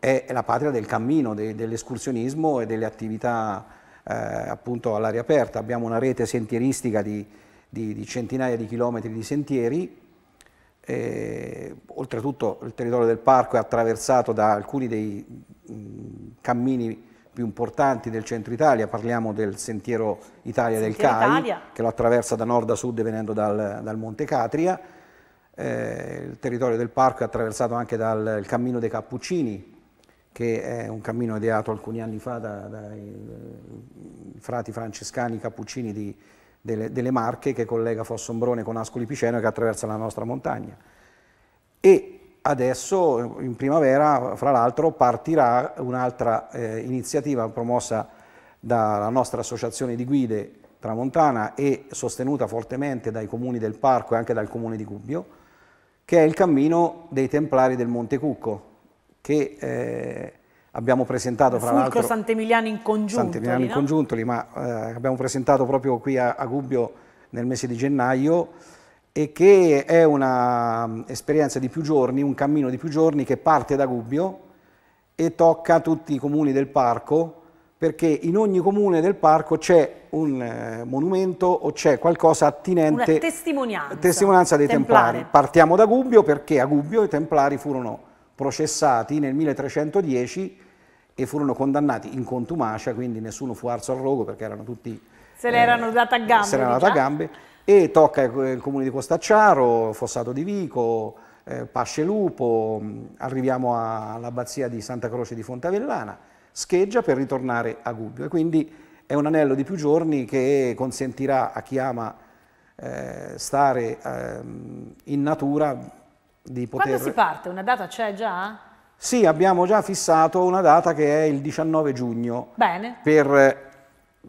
è la patria del cammino, de, dell'escursionismo e delle attività eh, appunto all'aria aperta, abbiamo una rete sentieristica di, di, di centinaia di chilometri di sentieri, e, oltretutto il territorio del parco è attraversato da alcuni dei mh, cammini più importanti del centro Italia, parliamo del sentiero Italia sentiero del CAI, Italia. che lo attraversa da nord a sud venendo dal, dal Monte Catria, eh, il territorio del parco è attraversato anche dal cammino dei Cappuccini, che è un cammino ideato alcuni anni fa dai da, eh, frati francescani cappuccini di, delle, delle, Marche che collega Fossombrone con Ascoli Piceno e che attraversa la nostra montagna. E adesso in primavera, fra l'altro, partirà un'altra eh, iniziativa promossa dalla nostra associazione di guide tramontana e sostenuta fortemente dai comuni del parco e anche dal comune di Gubbio, che è il cammino dei Templari del Monte Cucco, che eh, abbiamo presentato fra l'altro... Fulcro Sant'Emiliano in congiuntoli, Sant'Emiliano in congiuntoli, ma eh, abbiamo presentato proprio qui a, a Gubbio nel mese di gennaio e che è un'esperienza mm, di più giorni, un cammino di più giorni che parte da Gubbio e tocca tutti i comuni del parco perché in ogni comune del parco c'è un eh, monumento o c'è qualcosa attinente... Una testimonianza. Testimonianza dei Templari. Templari. Partiamo da Gubbio perché a Gubbio i Templari furono processati nel 1310 e furono condannati in contumacia, quindi nessuno fu arso al rogo perché erano tutti... Se l'erano eh, data a gambe. Se l'erano data diciamo. a gambe. E tocca il comune di Costacciaro, Fossato di Vico, eh, Pasce Lupo, mm, arriviamo all'abbazia di Santa Croce di Fontavellana, scheggia per ritornare a Gubbio. E quindi è un anello di più giorni che consentirà a chi ama eh, stare eh, in natura di poter... Quando si parte? Una data c'è già? Sì, abbiamo già fissato una data che è il 19 giugno. Per eh,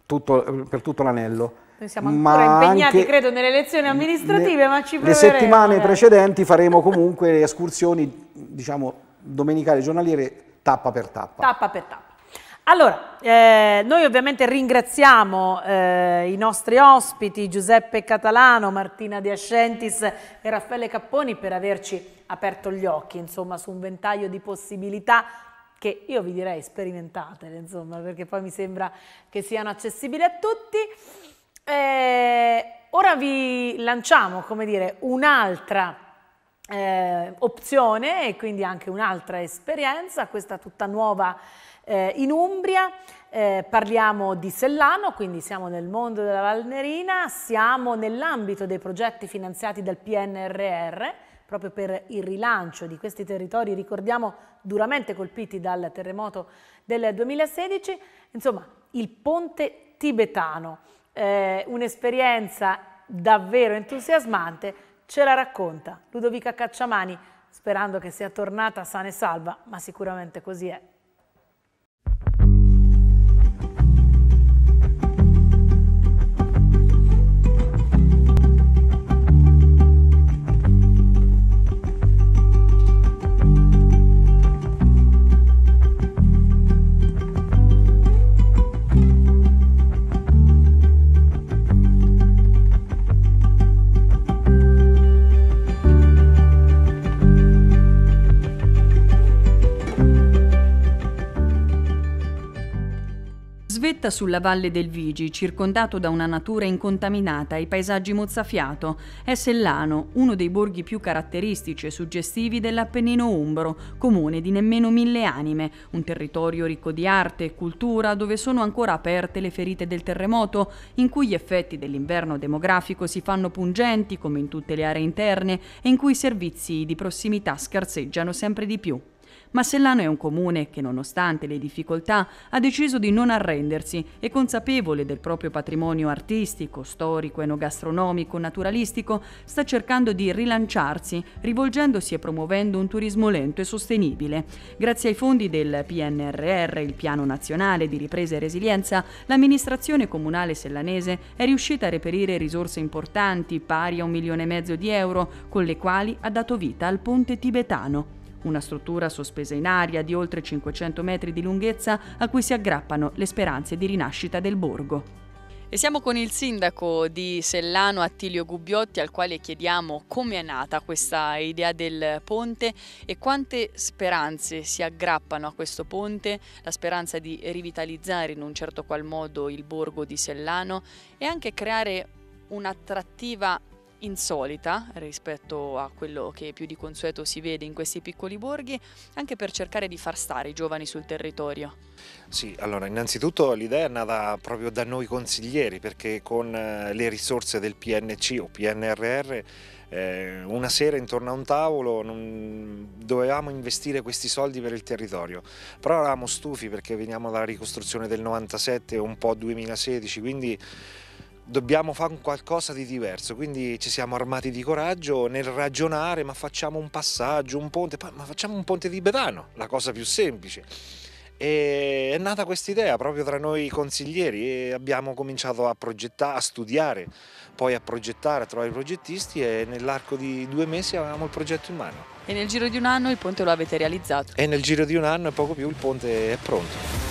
tutto, per tutto l'anello. Noi siamo ancora ma impegnati, credo, nelle elezioni amministrative, le, ma ci proveremo. Le settimane eh. precedenti faremo comunque le escursioni, diciamo, domenicali giornaliere tappa per tappa. Tappa per tappa. Allora, eh, noi ovviamente ringraziamo eh, i nostri ospiti Giuseppe Catalano, Martina De Ascentis e Raffaele Capponi per averci aperto gli occhi, insomma, su un ventaglio di possibilità che io vi direi sperimentatele, insomma, perché poi mi sembra che siano accessibili a tutti. Eh, ora vi lanciamo, come dire, un'altra eh, opzione e quindi anche un'altra esperienza, questa tutta nuova esperienza eh, in Umbria eh, parliamo di Sellano, quindi siamo nel mondo della Valnerina, siamo nell'ambito dei progetti finanziati dal PNRR, proprio per il rilancio di questi territori, ricordiamo, duramente colpiti dal terremoto del 2016, insomma il ponte tibetano, eh, un'esperienza davvero entusiasmante, ce la racconta Ludovica Cacciamani, sperando che sia tornata sana e salva, ma sicuramente così è. Caletta sulla valle del Vigi, circondato da una natura incontaminata e paesaggi mozzafiato, è Sellano, uno dei borghi più caratteristici e suggestivi dell'Appennino Umbro, comune di nemmeno mille anime, un territorio ricco di arte e cultura dove sono ancora aperte le ferite del terremoto, in cui gli effetti dell'inverno demografico si fanno pungenti come in tutte le aree interne e in cui i servizi di prossimità scarseggiano sempre di più. Massellano è un comune che, nonostante le difficoltà, ha deciso di non arrendersi e, consapevole del proprio patrimonio artistico, storico, enogastronomico, naturalistico, sta cercando di rilanciarsi, rivolgendosi e promuovendo un turismo lento e sostenibile. Grazie ai fondi del PNRR, il Piano Nazionale di Ripresa e Resilienza, l'amministrazione comunale sellanese è riuscita a reperire risorse importanti pari a un milione e mezzo di euro, con le quali ha dato vita al ponte tibetano una struttura sospesa in aria di oltre 500 metri di lunghezza a cui si aggrappano le speranze di rinascita del borgo. E siamo con il sindaco di Sellano Attilio Gubbiotti al quale chiediamo come è nata questa idea del ponte e quante speranze si aggrappano a questo ponte, la speranza di rivitalizzare in un certo qual modo il borgo di Sellano e anche creare un'attrattiva insolita rispetto a quello che più di consueto si vede in questi piccoli borghi, anche per cercare di far stare i giovani sul territorio? Sì, allora innanzitutto l'idea è nata proprio da noi consiglieri perché con eh, le risorse del PNC o PNRR eh, una sera intorno a un tavolo non, dovevamo investire questi soldi per il territorio, però eravamo stufi perché veniamo dalla ricostruzione del 97 un po' 2016, quindi dobbiamo fare qualcosa di diverso, quindi ci siamo armati di coraggio nel ragionare, ma facciamo un passaggio, un ponte, ma facciamo un ponte di Bedano, la cosa più semplice. E è nata questa idea proprio tra noi consiglieri e abbiamo cominciato a progettare, a studiare, poi a progettare, a trovare i progettisti e nell'arco di due mesi avevamo il progetto in mano. E nel giro di un anno il ponte lo avete realizzato? E nel giro di un anno e poco più il ponte è pronto.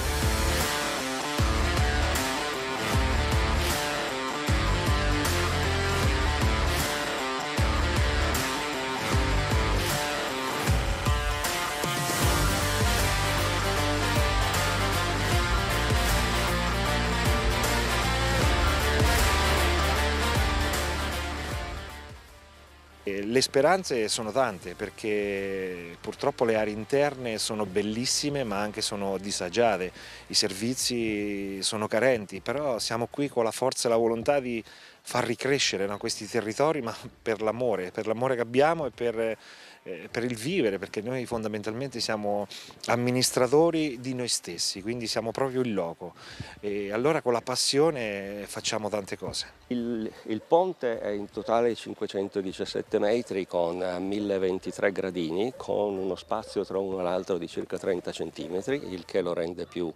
Le speranze sono tante perché purtroppo le aree interne sono bellissime ma anche sono disagiate, i servizi sono carenti, però siamo qui con la forza e la volontà di far ricrescere no, questi territori ma per l'amore, per l'amore che abbiamo e per eh, per il vivere, perché noi fondamentalmente siamo amministratori di noi stessi, quindi siamo proprio il loco e allora con la passione facciamo tante cose. Il, il ponte è in totale 517 metri con 1023 eh, gradini, con uno spazio tra uno e l'altro di circa 30 centimetri, il che lo rende più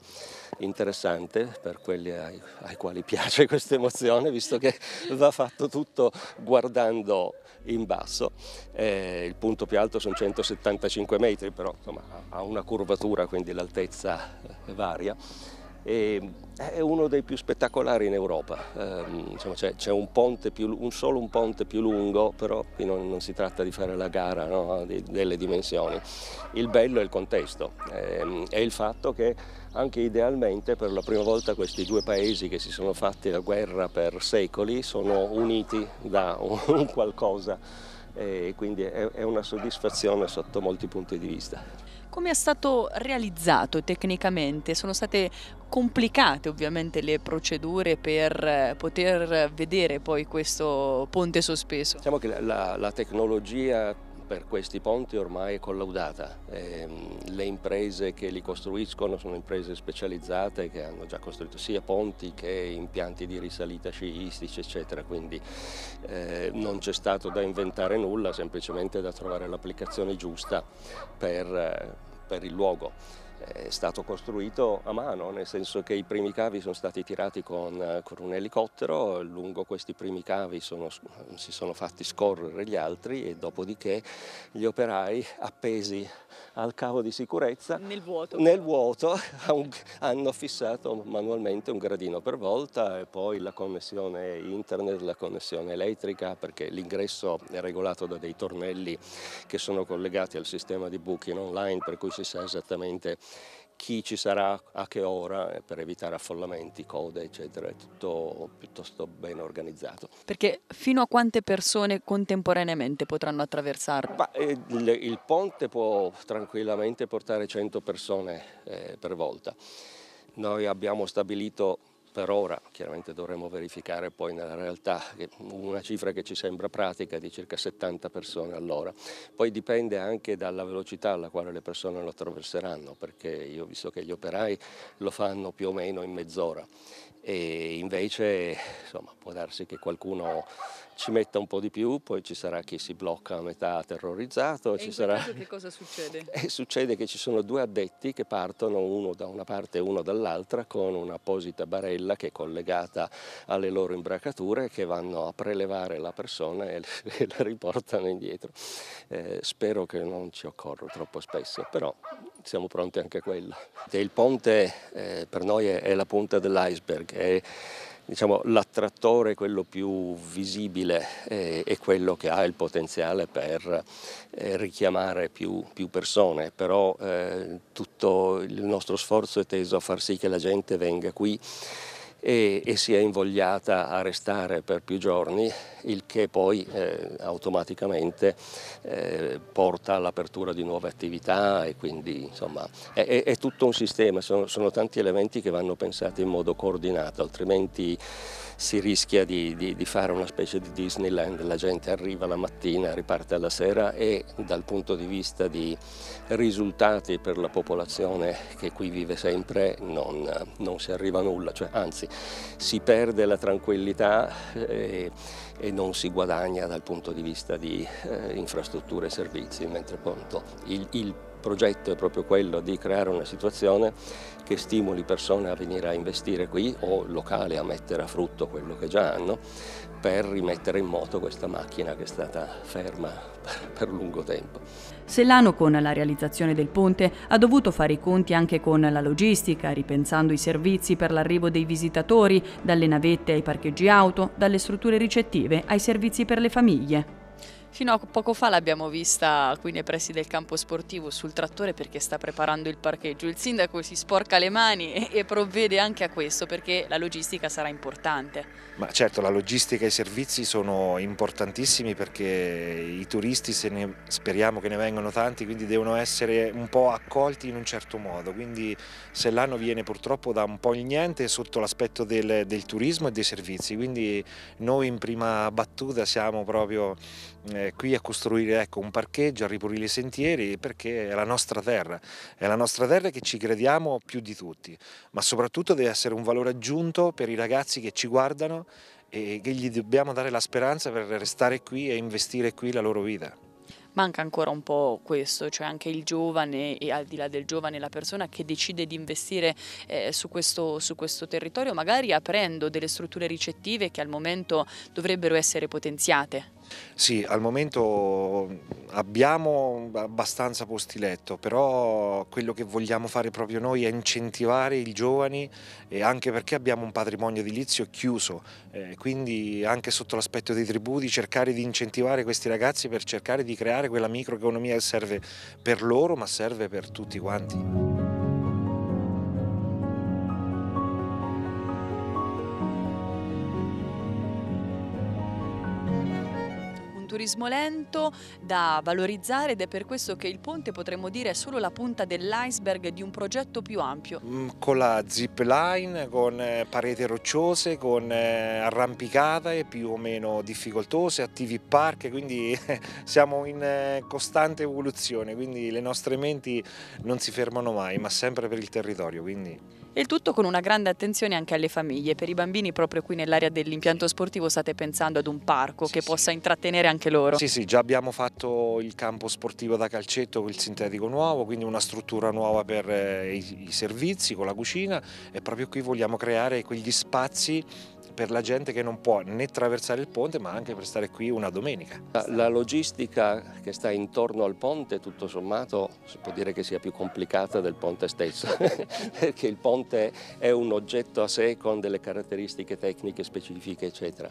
interessante per quelli ai, ai quali piace questa emozione, visto che va fatto tutto guardando in basso, eh, il punto più alto sono 175 metri però insomma, ha una curvatura quindi l'altezza eh, varia. E eh, è uno dei più spettacolari in Europa, eh, c'è un, un, solo un ponte più lungo, però qui non, non si tratta di fare la gara no? di, delle dimensioni. Il bello è il contesto, eh, è il fatto che anche idealmente per la prima volta questi due paesi che si sono fatti la guerra per secoli sono uniti da un qualcosa e quindi è una soddisfazione sotto molti punti di vista. Come è stato realizzato tecnicamente? Sono state complicate ovviamente le procedure per eh, poter vedere poi questo ponte sospeso? Diciamo che la, la tecnologia per questi ponti ormai è collaudata. E ehm, le imprese che li costruiscono sono imprese specializzate che hanno già costruito sia ponti che impianti di risalita sciistici, eccetera. Quindi eh, non c'è stato da inventare nulla, semplicemente da trovare l'applicazione giusta per, eh, per il luogo è stato costruito a mano, nel senso che i primi cavi sono stati tirati con, eh, con un elicottero, lungo questi primi cavi sono, si sono fatti scorrere gli altri e dopodiché gli operai appesi al cavo di sicurezza nel vuoto, nel vuoto hanno fissato manualmente un gradino per volta e poi la connessione internet, la connessione elettrica perché l'ingresso è regolato da dei tornelli che sono collegati al sistema di booking online per cui si sa esattamente chi ci sarà, a che ora, eh, per evitare affollamenti, code, eccetera, è tutto piuttosto ben organizzato. Perché fino a quante persone contemporaneamente potranno attraversarlo? Eh, il, il, ponte può tranquillamente portare 100 persone eh, per volta. Noi abbiamo stabilito per ora, chiaramente dovremo verificare poi nella realtà una cifra che ci sembra pratica di circa 70 persone all'ora. Poi dipende anche dalla velocità alla quale le persone lo attraverseranno, perché io ho visto che gli operai lo fanno più o meno in mezz'ora e invece insomma, può darsi che qualcuno ci metta un po' di più, poi ci sarà chi si blocca a metà terrorizzato. E ci sarà... che cosa succede? E eh, succede che ci sono due addetti che partono uno da una parte e uno dall'altra con un'apposita barella che è collegata alle loro imbracature che vanno a prelevare la persona e la riportano indietro. Eh, spero che non ci occorra troppo spesso, però siamo pronti anche a quello. Il ponte eh, per noi è, è la punta dell'iceberg. È diciamo, l'attrattore, quello più visibile, eh, quello che ha il potenziale per eh, richiamare più, più, persone, però eh, tutto il nostro sforzo è teso a far sì che la gente venga qui e, e, si è invogliata a restare per più giorni, il che poi eh, automaticamente eh, porta all'apertura di nuove attività e quindi insomma è, è tutto un sistema, sono, sono tanti elementi che vanno pensati in modo coordinato, altrimenti si rischia di, di, di, fare una specie di Disneyland, la gente arriva la mattina, riparte alla sera e dal punto di vista di risultati per la popolazione che qui vive sempre non, non si arriva a nulla, cioè, anzi si perde la tranquillità e, eh, e, non si guadagna dal punto di vista di eh, infrastrutture e servizi, mentre appunto il, il progetto è proprio quello di creare una situazione che stimoli persone a venire a investire qui o locale a mettere a frutto quello che già hanno per rimettere in moto questa macchina che è stata ferma per lungo tempo. Sellano con la realizzazione del ponte ha dovuto fare i conti anche con la logistica, ripensando i servizi per l'arrivo dei visitatori, dalle navette ai parcheggi auto, dalle strutture ricettive ai servizi per le famiglie. Fino a poco fa l'abbiamo vista qui nei pressi del campo sportivo sul trattore perché sta preparando il parcheggio. Il sindaco si sporca le mani e, provvede anche a questo perché la logistica sarà importante. Ma certo, la logistica e i servizi sono importantissimi perché i turisti, se ne, speriamo che ne vengano tanti, quindi devono essere un po' accolti in un certo modo. Quindi se l'anno viene purtroppo da un po' il niente sotto l'aspetto del, del turismo e dei servizi, quindi noi in prima battuta siamo proprio eh, qui a costruire ecco, un parcheggio, a ripulire i sentieri, perché è la nostra terra, è la nostra terra che ci crediamo più di tutti, ma soprattutto deve essere un valore aggiunto per i ragazzi che ci guardano e che gli dobbiamo dare la speranza per restare qui e investire qui la loro vita manca ancora un po' questo, cioè anche il giovane e al di là del giovane la persona che decide di investire eh, su, questo, su, questo, territorio, magari aprendo delle strutture ricettive che al momento dovrebbero essere potenziate. Sì, al momento abbiamo abbastanza posti letto, però quello che vogliamo fare proprio noi è incentivare i giovani, e anche perché abbiamo un patrimonio edilizio chiuso, eh, quindi anche sotto l'aspetto dei tributi cercare di incentivare questi ragazzi per cercare di creare quella microeconomia che serve per loro, ma serve per tutti quanti. un turismo lento da valorizzare ed è per questo che il ponte potremmo dire è solo la punta dell'iceberg di un progetto più ampio. Mm, con la zip line, con eh, pareti rocciose, con eh, arrampicate più o meno difficoltose, attivi park, quindi siamo in eh, costante evoluzione, quindi le nostre menti non si fermano mai, ma sempre per il territorio. Quindi il tutto con una grande attenzione anche alle famiglie. Per i bambini proprio qui nell'area dell'impianto sportivo state pensando ad un parco sì, che sì. possa intrattenere anche loro. Sì, sì, già abbiamo fatto il campo sportivo da calcetto con il sintetico nuovo, quindi una struttura nuova per eh, i servizi, con la cucina e proprio qui vogliamo creare quegli spazi per la gente che non può né attraversare il ponte ma anche per stare qui una domenica. La, la logistica che sta intorno al ponte tutto sommato si può dire che sia più complicata del ponte stesso perché il ponte è un oggetto a sé con delle caratteristiche tecniche specifiche eccetera.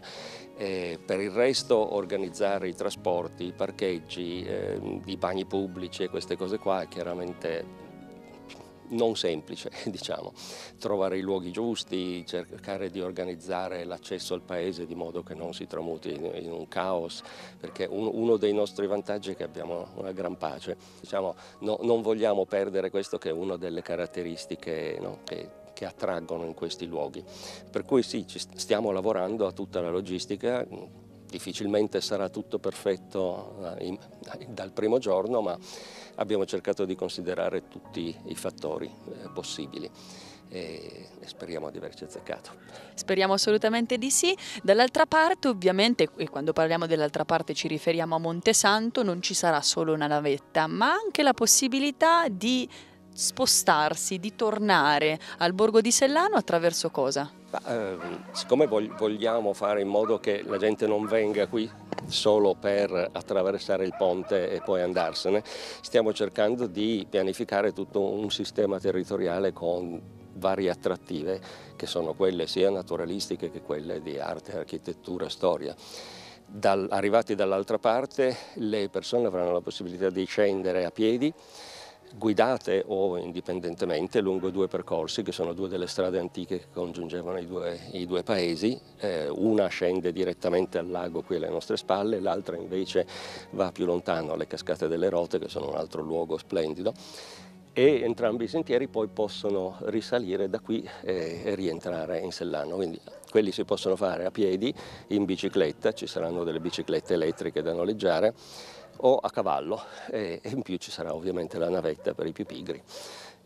E eh, per il resto organizzare i trasporti, i parcheggi, eh, i bagni pubblici e queste cose qua chiaramente non semplice, diciamo, trovare i luoghi giusti, cercare di organizzare l'accesso al paese di modo che non si tramuti in un caos, perché uno dei nostri vantaggi è che abbiamo una gran pace. Diciamo, no, non vogliamo perdere questo che è una delle caratteristiche no, che che attraggono in questi luoghi. Per cui sì, stiamo lavorando a tutta la logistica, difficilmente sarà tutto perfetto eh, dal primo giorno, ma abbiamo cercato di considerare tutti i fattori eh, possibili e speriamo di averci azzeccato. Speriamo assolutamente di sì. Dall'altra parte, ovviamente, e quando parliamo dell'altra parte ci riferiamo a Montesanto, non ci sarà solo una navetta, ma anche la possibilità di spostarsi, di tornare al borgo di Sellano attraverso cosa? Ma, eh, siccome vogliamo fare in modo che la gente non venga qui solo per attraversare il ponte e poi andarsene, stiamo cercando di pianificare tutto un sistema territoriale con varie attrattive che sono quelle sia naturalistiche che quelle di arte, architettura, storia. Dal, arrivati dall'altra parte le persone avranno la possibilità di scendere a piedi guidate o indipendentemente lungo due percorsi che sono due delle strade antiche che congiungevano i due, i due paesi, eh, una scende direttamente al lago qui alle nostre spalle, l'altra invece va più lontano alle cascate delle rote che sono un altro luogo splendido e entrambi i sentieri poi possono risalire da qui e, eh, e rientrare in Sellano. Quindi quelli si possono fare a piedi, in bicicletta, ci saranno delle biciclette elettriche da noleggiare o a cavallo e, e in più ci sarà ovviamente la navetta per i più pigri.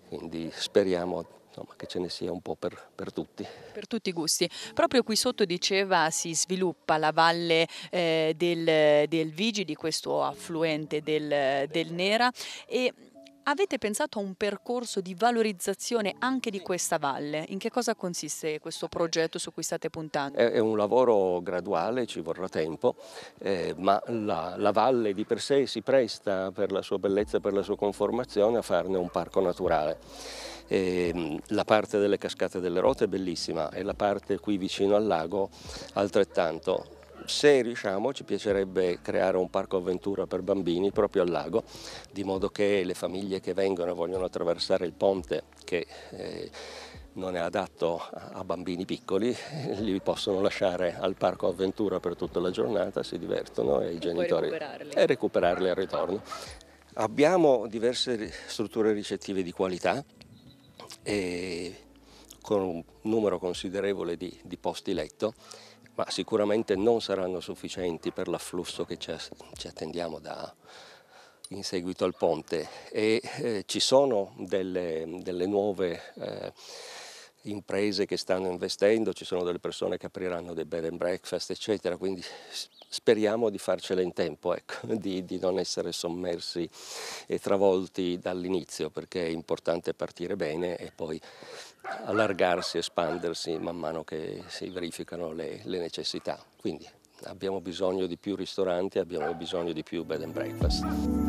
Quindi speriamo insomma, che ce ne sia un po' per, per, tutti. Per tutti i gusti. Proprio qui sotto diceva si sviluppa la valle eh, del, del Vigi, di questo affluente del, del Nera e Avete pensato a un percorso di valorizzazione anche di questa valle? In che cosa consiste questo progetto su cui state puntando? È un lavoro graduale, ci vorrà tempo, eh, ma la, la, valle di per sé si presta per la sua bellezza, per la sua conformazione a farne un parco naturale. Eh, la parte delle cascate delle rote è bellissima e la parte qui vicino al lago altrettanto se riusciamo ci piacerebbe creare un parco avventura per bambini proprio al lago, di modo che le famiglie che vengono e vogliono attraversare il ponte che eh, non è adatto a bambini piccoli, li possono lasciare al parco avventura per tutta la giornata, si divertono e, e i genitori... Recuperarli. E recuperarli al ritorno. Abbiamo diverse strutture ricettive di qualità con un numero considerevole di, di posti letto ma sicuramente non saranno sufficienti per l'afflusso che ci, attendiamo da, in seguito al ponte. E, eh, ci sono delle, delle nuove eh, imprese che stanno investendo, ci sono delle persone che apriranno dei bed and breakfast, eccetera, quindi speriamo di farcela in tempo, ecco, di, di, non essere sommersi e travolti dall'inizio, perché è importante partire bene e poi allargarsi, espandersi man mano che si verificano le, le necessità. Quindi abbiamo bisogno di più ristoranti, abbiamo bisogno di più bed and breakfast.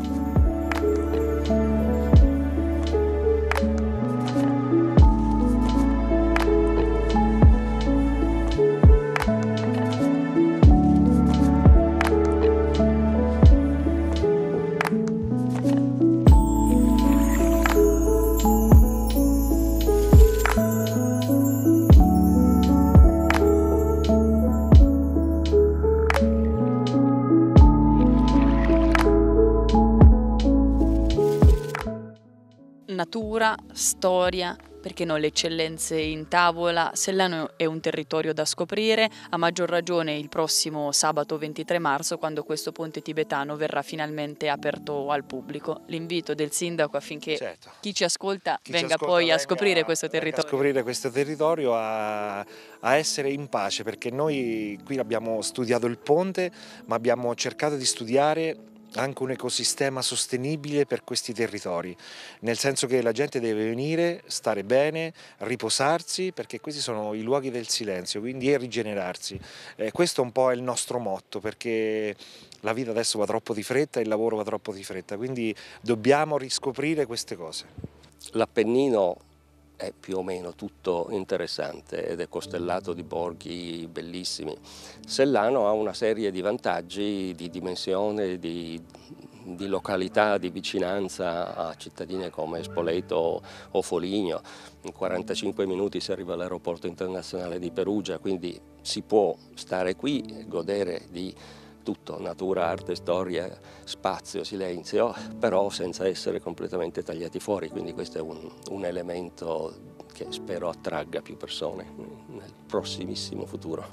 letteratura, storia, perché no le eccellenze in tavola, Sellano è un territorio da scoprire, a maggior ragione il prossimo sabato 23 marzo quando questo ponte tibetano verrà finalmente aperto al pubblico. L'invito del sindaco affinché certo. chi ci ascolta chi venga ci ascolta, poi venga a scoprire questo territorio. A scoprire questo territorio, a, a essere in pace, perché noi qui abbiamo studiato il ponte, ma abbiamo cercato di studiare anche un ecosistema sostenibile per questi territori, nel senso che la gente deve venire, stare bene, riposarsi, perché questi sono i luoghi del silenzio, quindi e rigenerarsi. Eh, questo un po' è il nostro motto, perché la vita adesso va troppo di fretta, e il lavoro va troppo di fretta, quindi dobbiamo riscoprire queste cose. L'Appennino è più o meno tutto interessante ed è costellato di borghi bellissimi. Sellano ha una serie di vantaggi di dimensione, di, di località, di vicinanza a cittadine come Spoleto o Foligno. In 45 minuti si arriva all'aeroporto internazionale di Perugia, quindi si può stare qui, godere di tutto, natura, arte, storia, spazio, silenzio, però senza essere completamente tagliati fuori, quindi questo è un, un elemento che spero attragga più persone nel prossimissimo futuro.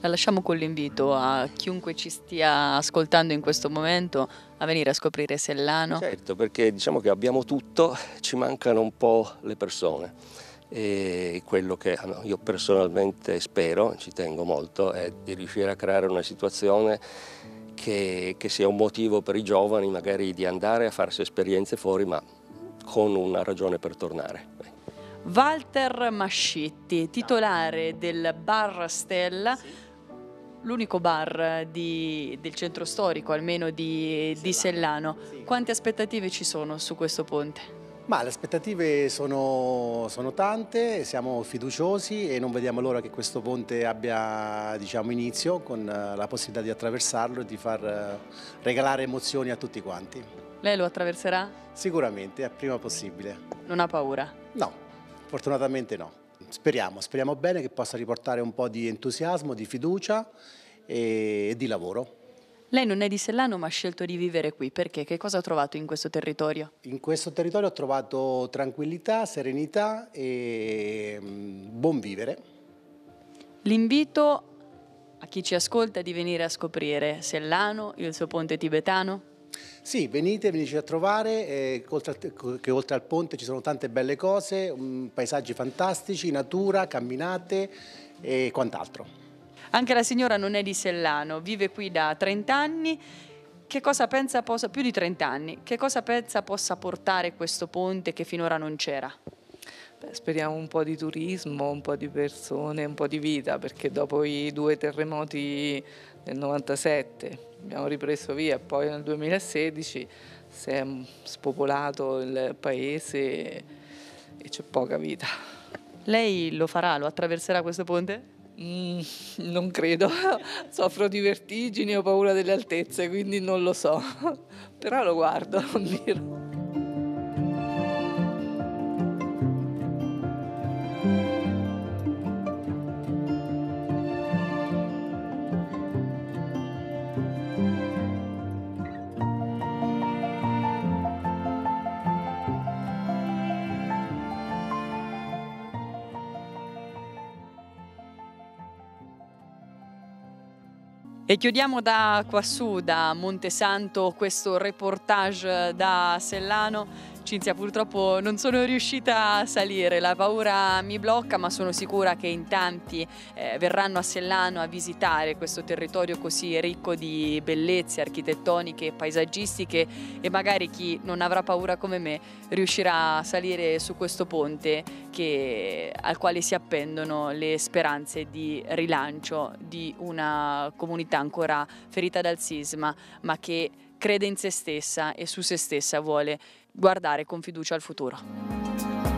La lasciamo con l'invito a chiunque ci stia ascoltando in questo momento a venire a scoprire Sellano. Certo, perché diciamo che abbiamo tutto, ci mancano un po' le persone e quello che ah, io personalmente spero, ci tengo molto, è di riuscire a creare una situazione che, che sia un motivo per i giovani magari di andare a farsi esperienze fuori ma con una ragione per tornare. Walter Mascetti, titolare del Bar Stella, sì. l'unico bar di, del centro storico, almeno di, Sellano. Di Sellano. Sì. Quante aspettative ci sono su questo ponte? Ma le aspettative sono, sono, tante, siamo fiduciosi e non vediamo l'ora che questo ponte abbia diciamo, inizio con eh, la possibilità di attraversarlo e di far eh, regalare emozioni a tutti quanti. Lei lo attraverserà? Sicuramente, prima possibile. Non ha paura? No, fortunatamente no. Speriamo, speriamo bene che possa riportare un po' di entusiasmo, di fiducia e di lavoro. Lei non è di Sellano ma ha scelto di vivere qui, perché? Che cosa ha trovato in questo territorio? In questo territorio ho trovato tranquillità, serenità e mm, buon vivere. L'invito a chi ci ascolta di venire a scoprire Sellano, il suo ponte tibetano? Sì, venite, venite a trovare, eh, che oltre al ponte ci sono tante belle cose, mm, paesaggi fantastici, natura, camminate e quant'altro. Anche la signora non è di Sellano, vive qui da 30 anni che cosa pensa possa, più di 30 anni, che cosa pensa possa portare questo ponte che finora non c'era? Beh, speriamo un po' di turismo, un po' di persone, un po' di vita, perché dopo i due terremoti del 97 abbiamo ripreso via, e poi nel 2016 si è spopolato il paese e c'è poca vita. Lei lo farà, lo attraverserà questo ponte? Mm, non credo, soffro di vertigini, ho paura delle altezze, quindi non lo so, però lo guardo, non dirò. E chiudiamo da quassù, da Montesanto, questo reportage da Sellano amicizia, purtroppo non sono riuscita a salire, la paura mi blocca ma sono sicura che in tanti eh, verranno a Sellano a visitare questo territorio così ricco di bellezze architettoniche, e paesaggistiche e magari chi non avrà paura come me riuscirà a salire su questo ponte che, al quale si appendono le speranze di rilancio di una comunità ancora ferita dal sisma ma che crede in se stessa e su se stessa vuole guardare con fiducia al futuro.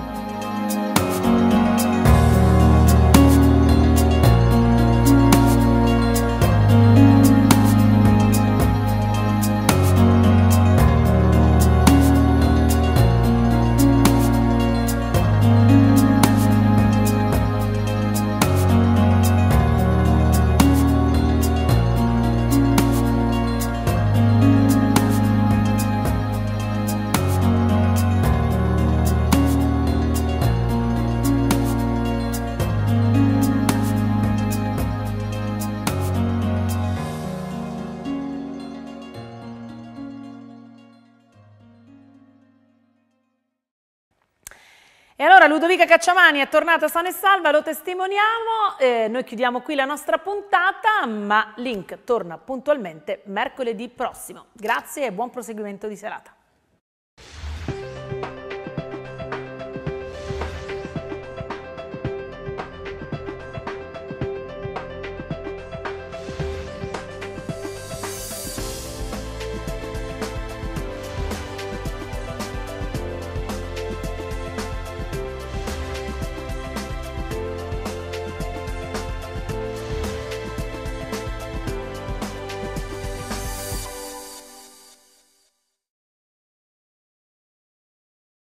Ludovica Cacciamani è tornata sana e salva, lo testimoniamo. Eh, noi chiudiamo qui la nostra puntata, ma Link torna puntualmente mercoledì prossimo. Grazie e buon proseguimento di serata.